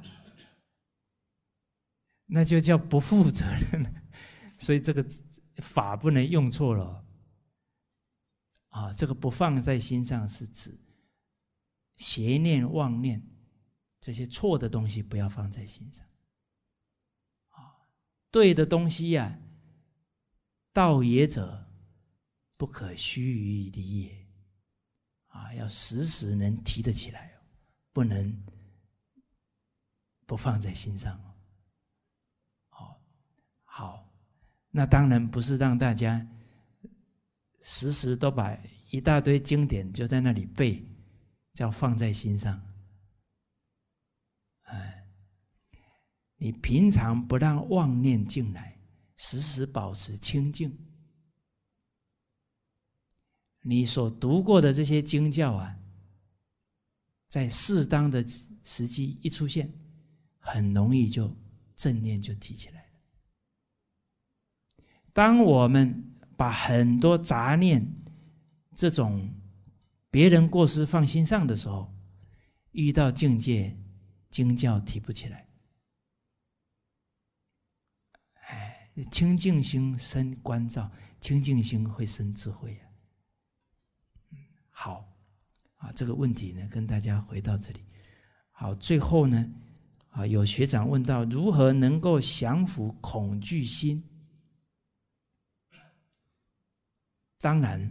那就叫不负责任。所以这个法不能用错了啊，这个不放在心上是指邪念、妄念这些错的东西不要放在心上。对的东西呀，道也者，不可虚于离也，啊，要时时能提得起来，不能不放在心上。好，好，那当然不是让大家时时都把一大堆经典就在那里背，叫放在心上。你平常不让妄念进来，时时保持清净。你所读过的这些经教啊，在适当的时机一出现，很容易就正念就提起来了。当我们把很多杂念、这种别人过失放心上的时候，遇到境界，经教提不起来。清净心生关照，清净心会生智慧呀。好，啊，这个问题呢，跟大家回到这里。好，最后呢，啊，有学长问到如何能够降服恐惧心？当然，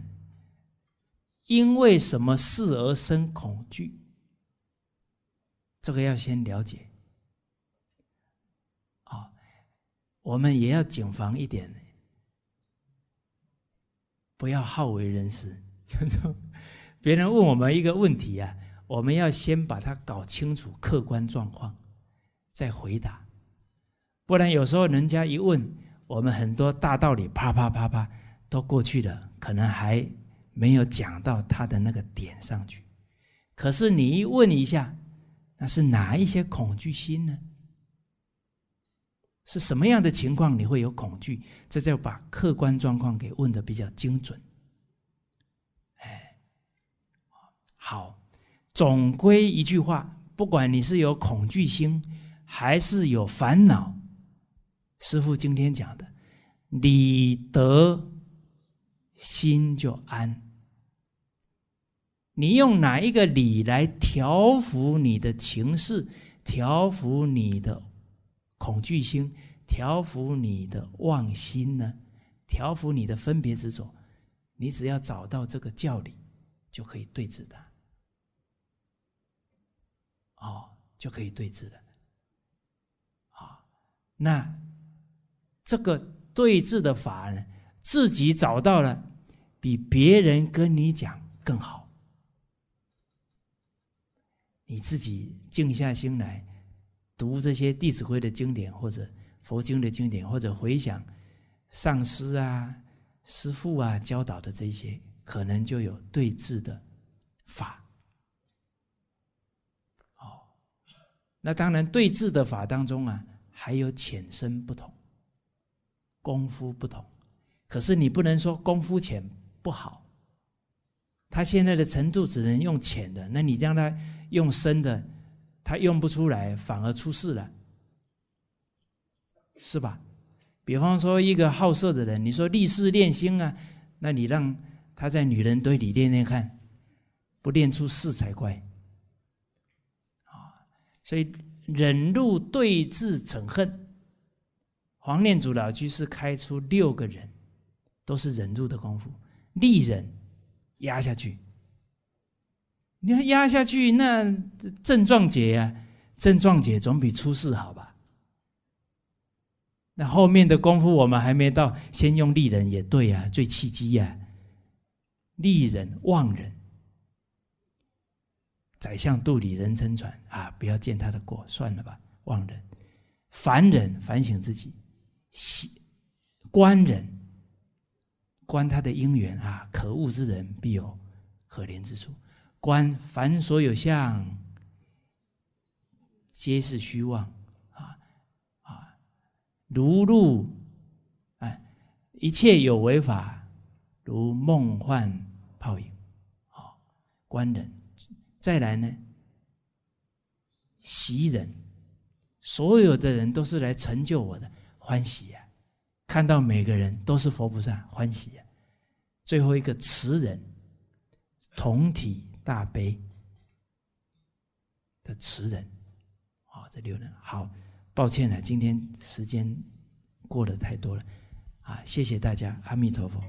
因为什么事而生恐惧，这个要先了解。我们也要谨防一点，不要好为人师。别人问我们一个问题啊，我们要先把它搞清楚客观状况，再回答。不然有时候人家一问，我们很多大道理啪啪啪啪都过去了，可能还没有讲到他的那个点上去。可是你一问一下，那是哪一些恐惧心呢？是什么样的情况你会有恐惧？这就把客观状况给问的比较精准。哎，好，总归一句话，不管你是有恐惧心，还是有烦恼，师父今天讲的，理得心就安。你用哪一个理来调服你的情势，调服你的？恐惧心调伏你的妄心呢？调伏你的分别执着，你只要找到这个教理，就可以对治的。哦，就可以对治了。啊，那这个对治的法呢，自己找到了，比别人跟你讲更好。你自己静下心来。读这些《弟子规》的经典，或者佛经的经典，或者回想上师啊、师父啊教导的这些，可能就有对治的法。哦，那当然，对治的法当中啊，还有浅深不同，功夫不同。可是你不能说功夫浅不好，他现在的程度只能用浅的，那你让他用深的。他用不出来，反而出事了，是吧？比方说一个好色的人，你说立誓练心啊，那你让他在女人堆里练练看，不练出事才怪啊！所以忍辱对峙成恨，黄念祖老居士开出六个人，都是忍辱的功夫，力忍压下去。你要压下去，那症状解呀，症状解总比出事好吧？那后面的功夫我们还没到，先用利人也对啊，最契机呀。利人、忘人，宰相肚里人撑船啊，不要见他的过，算了吧。忘人，凡人反省自己，官人，观他的因缘啊。可恶之人必有可怜之处。观凡所有相，皆是虚妄，啊啊！如露，哎，一切有为法，如梦幻泡影。啊，观人。再来呢？袭人，所有的人都是来成就我的欢喜呀！看到每个人都是佛菩萨，欢喜呀！最后一个慈人，同体。大悲的词人，啊，这六人。好，抱歉了，今天时间过得太多了，啊，谢谢大家，阿弥陀佛。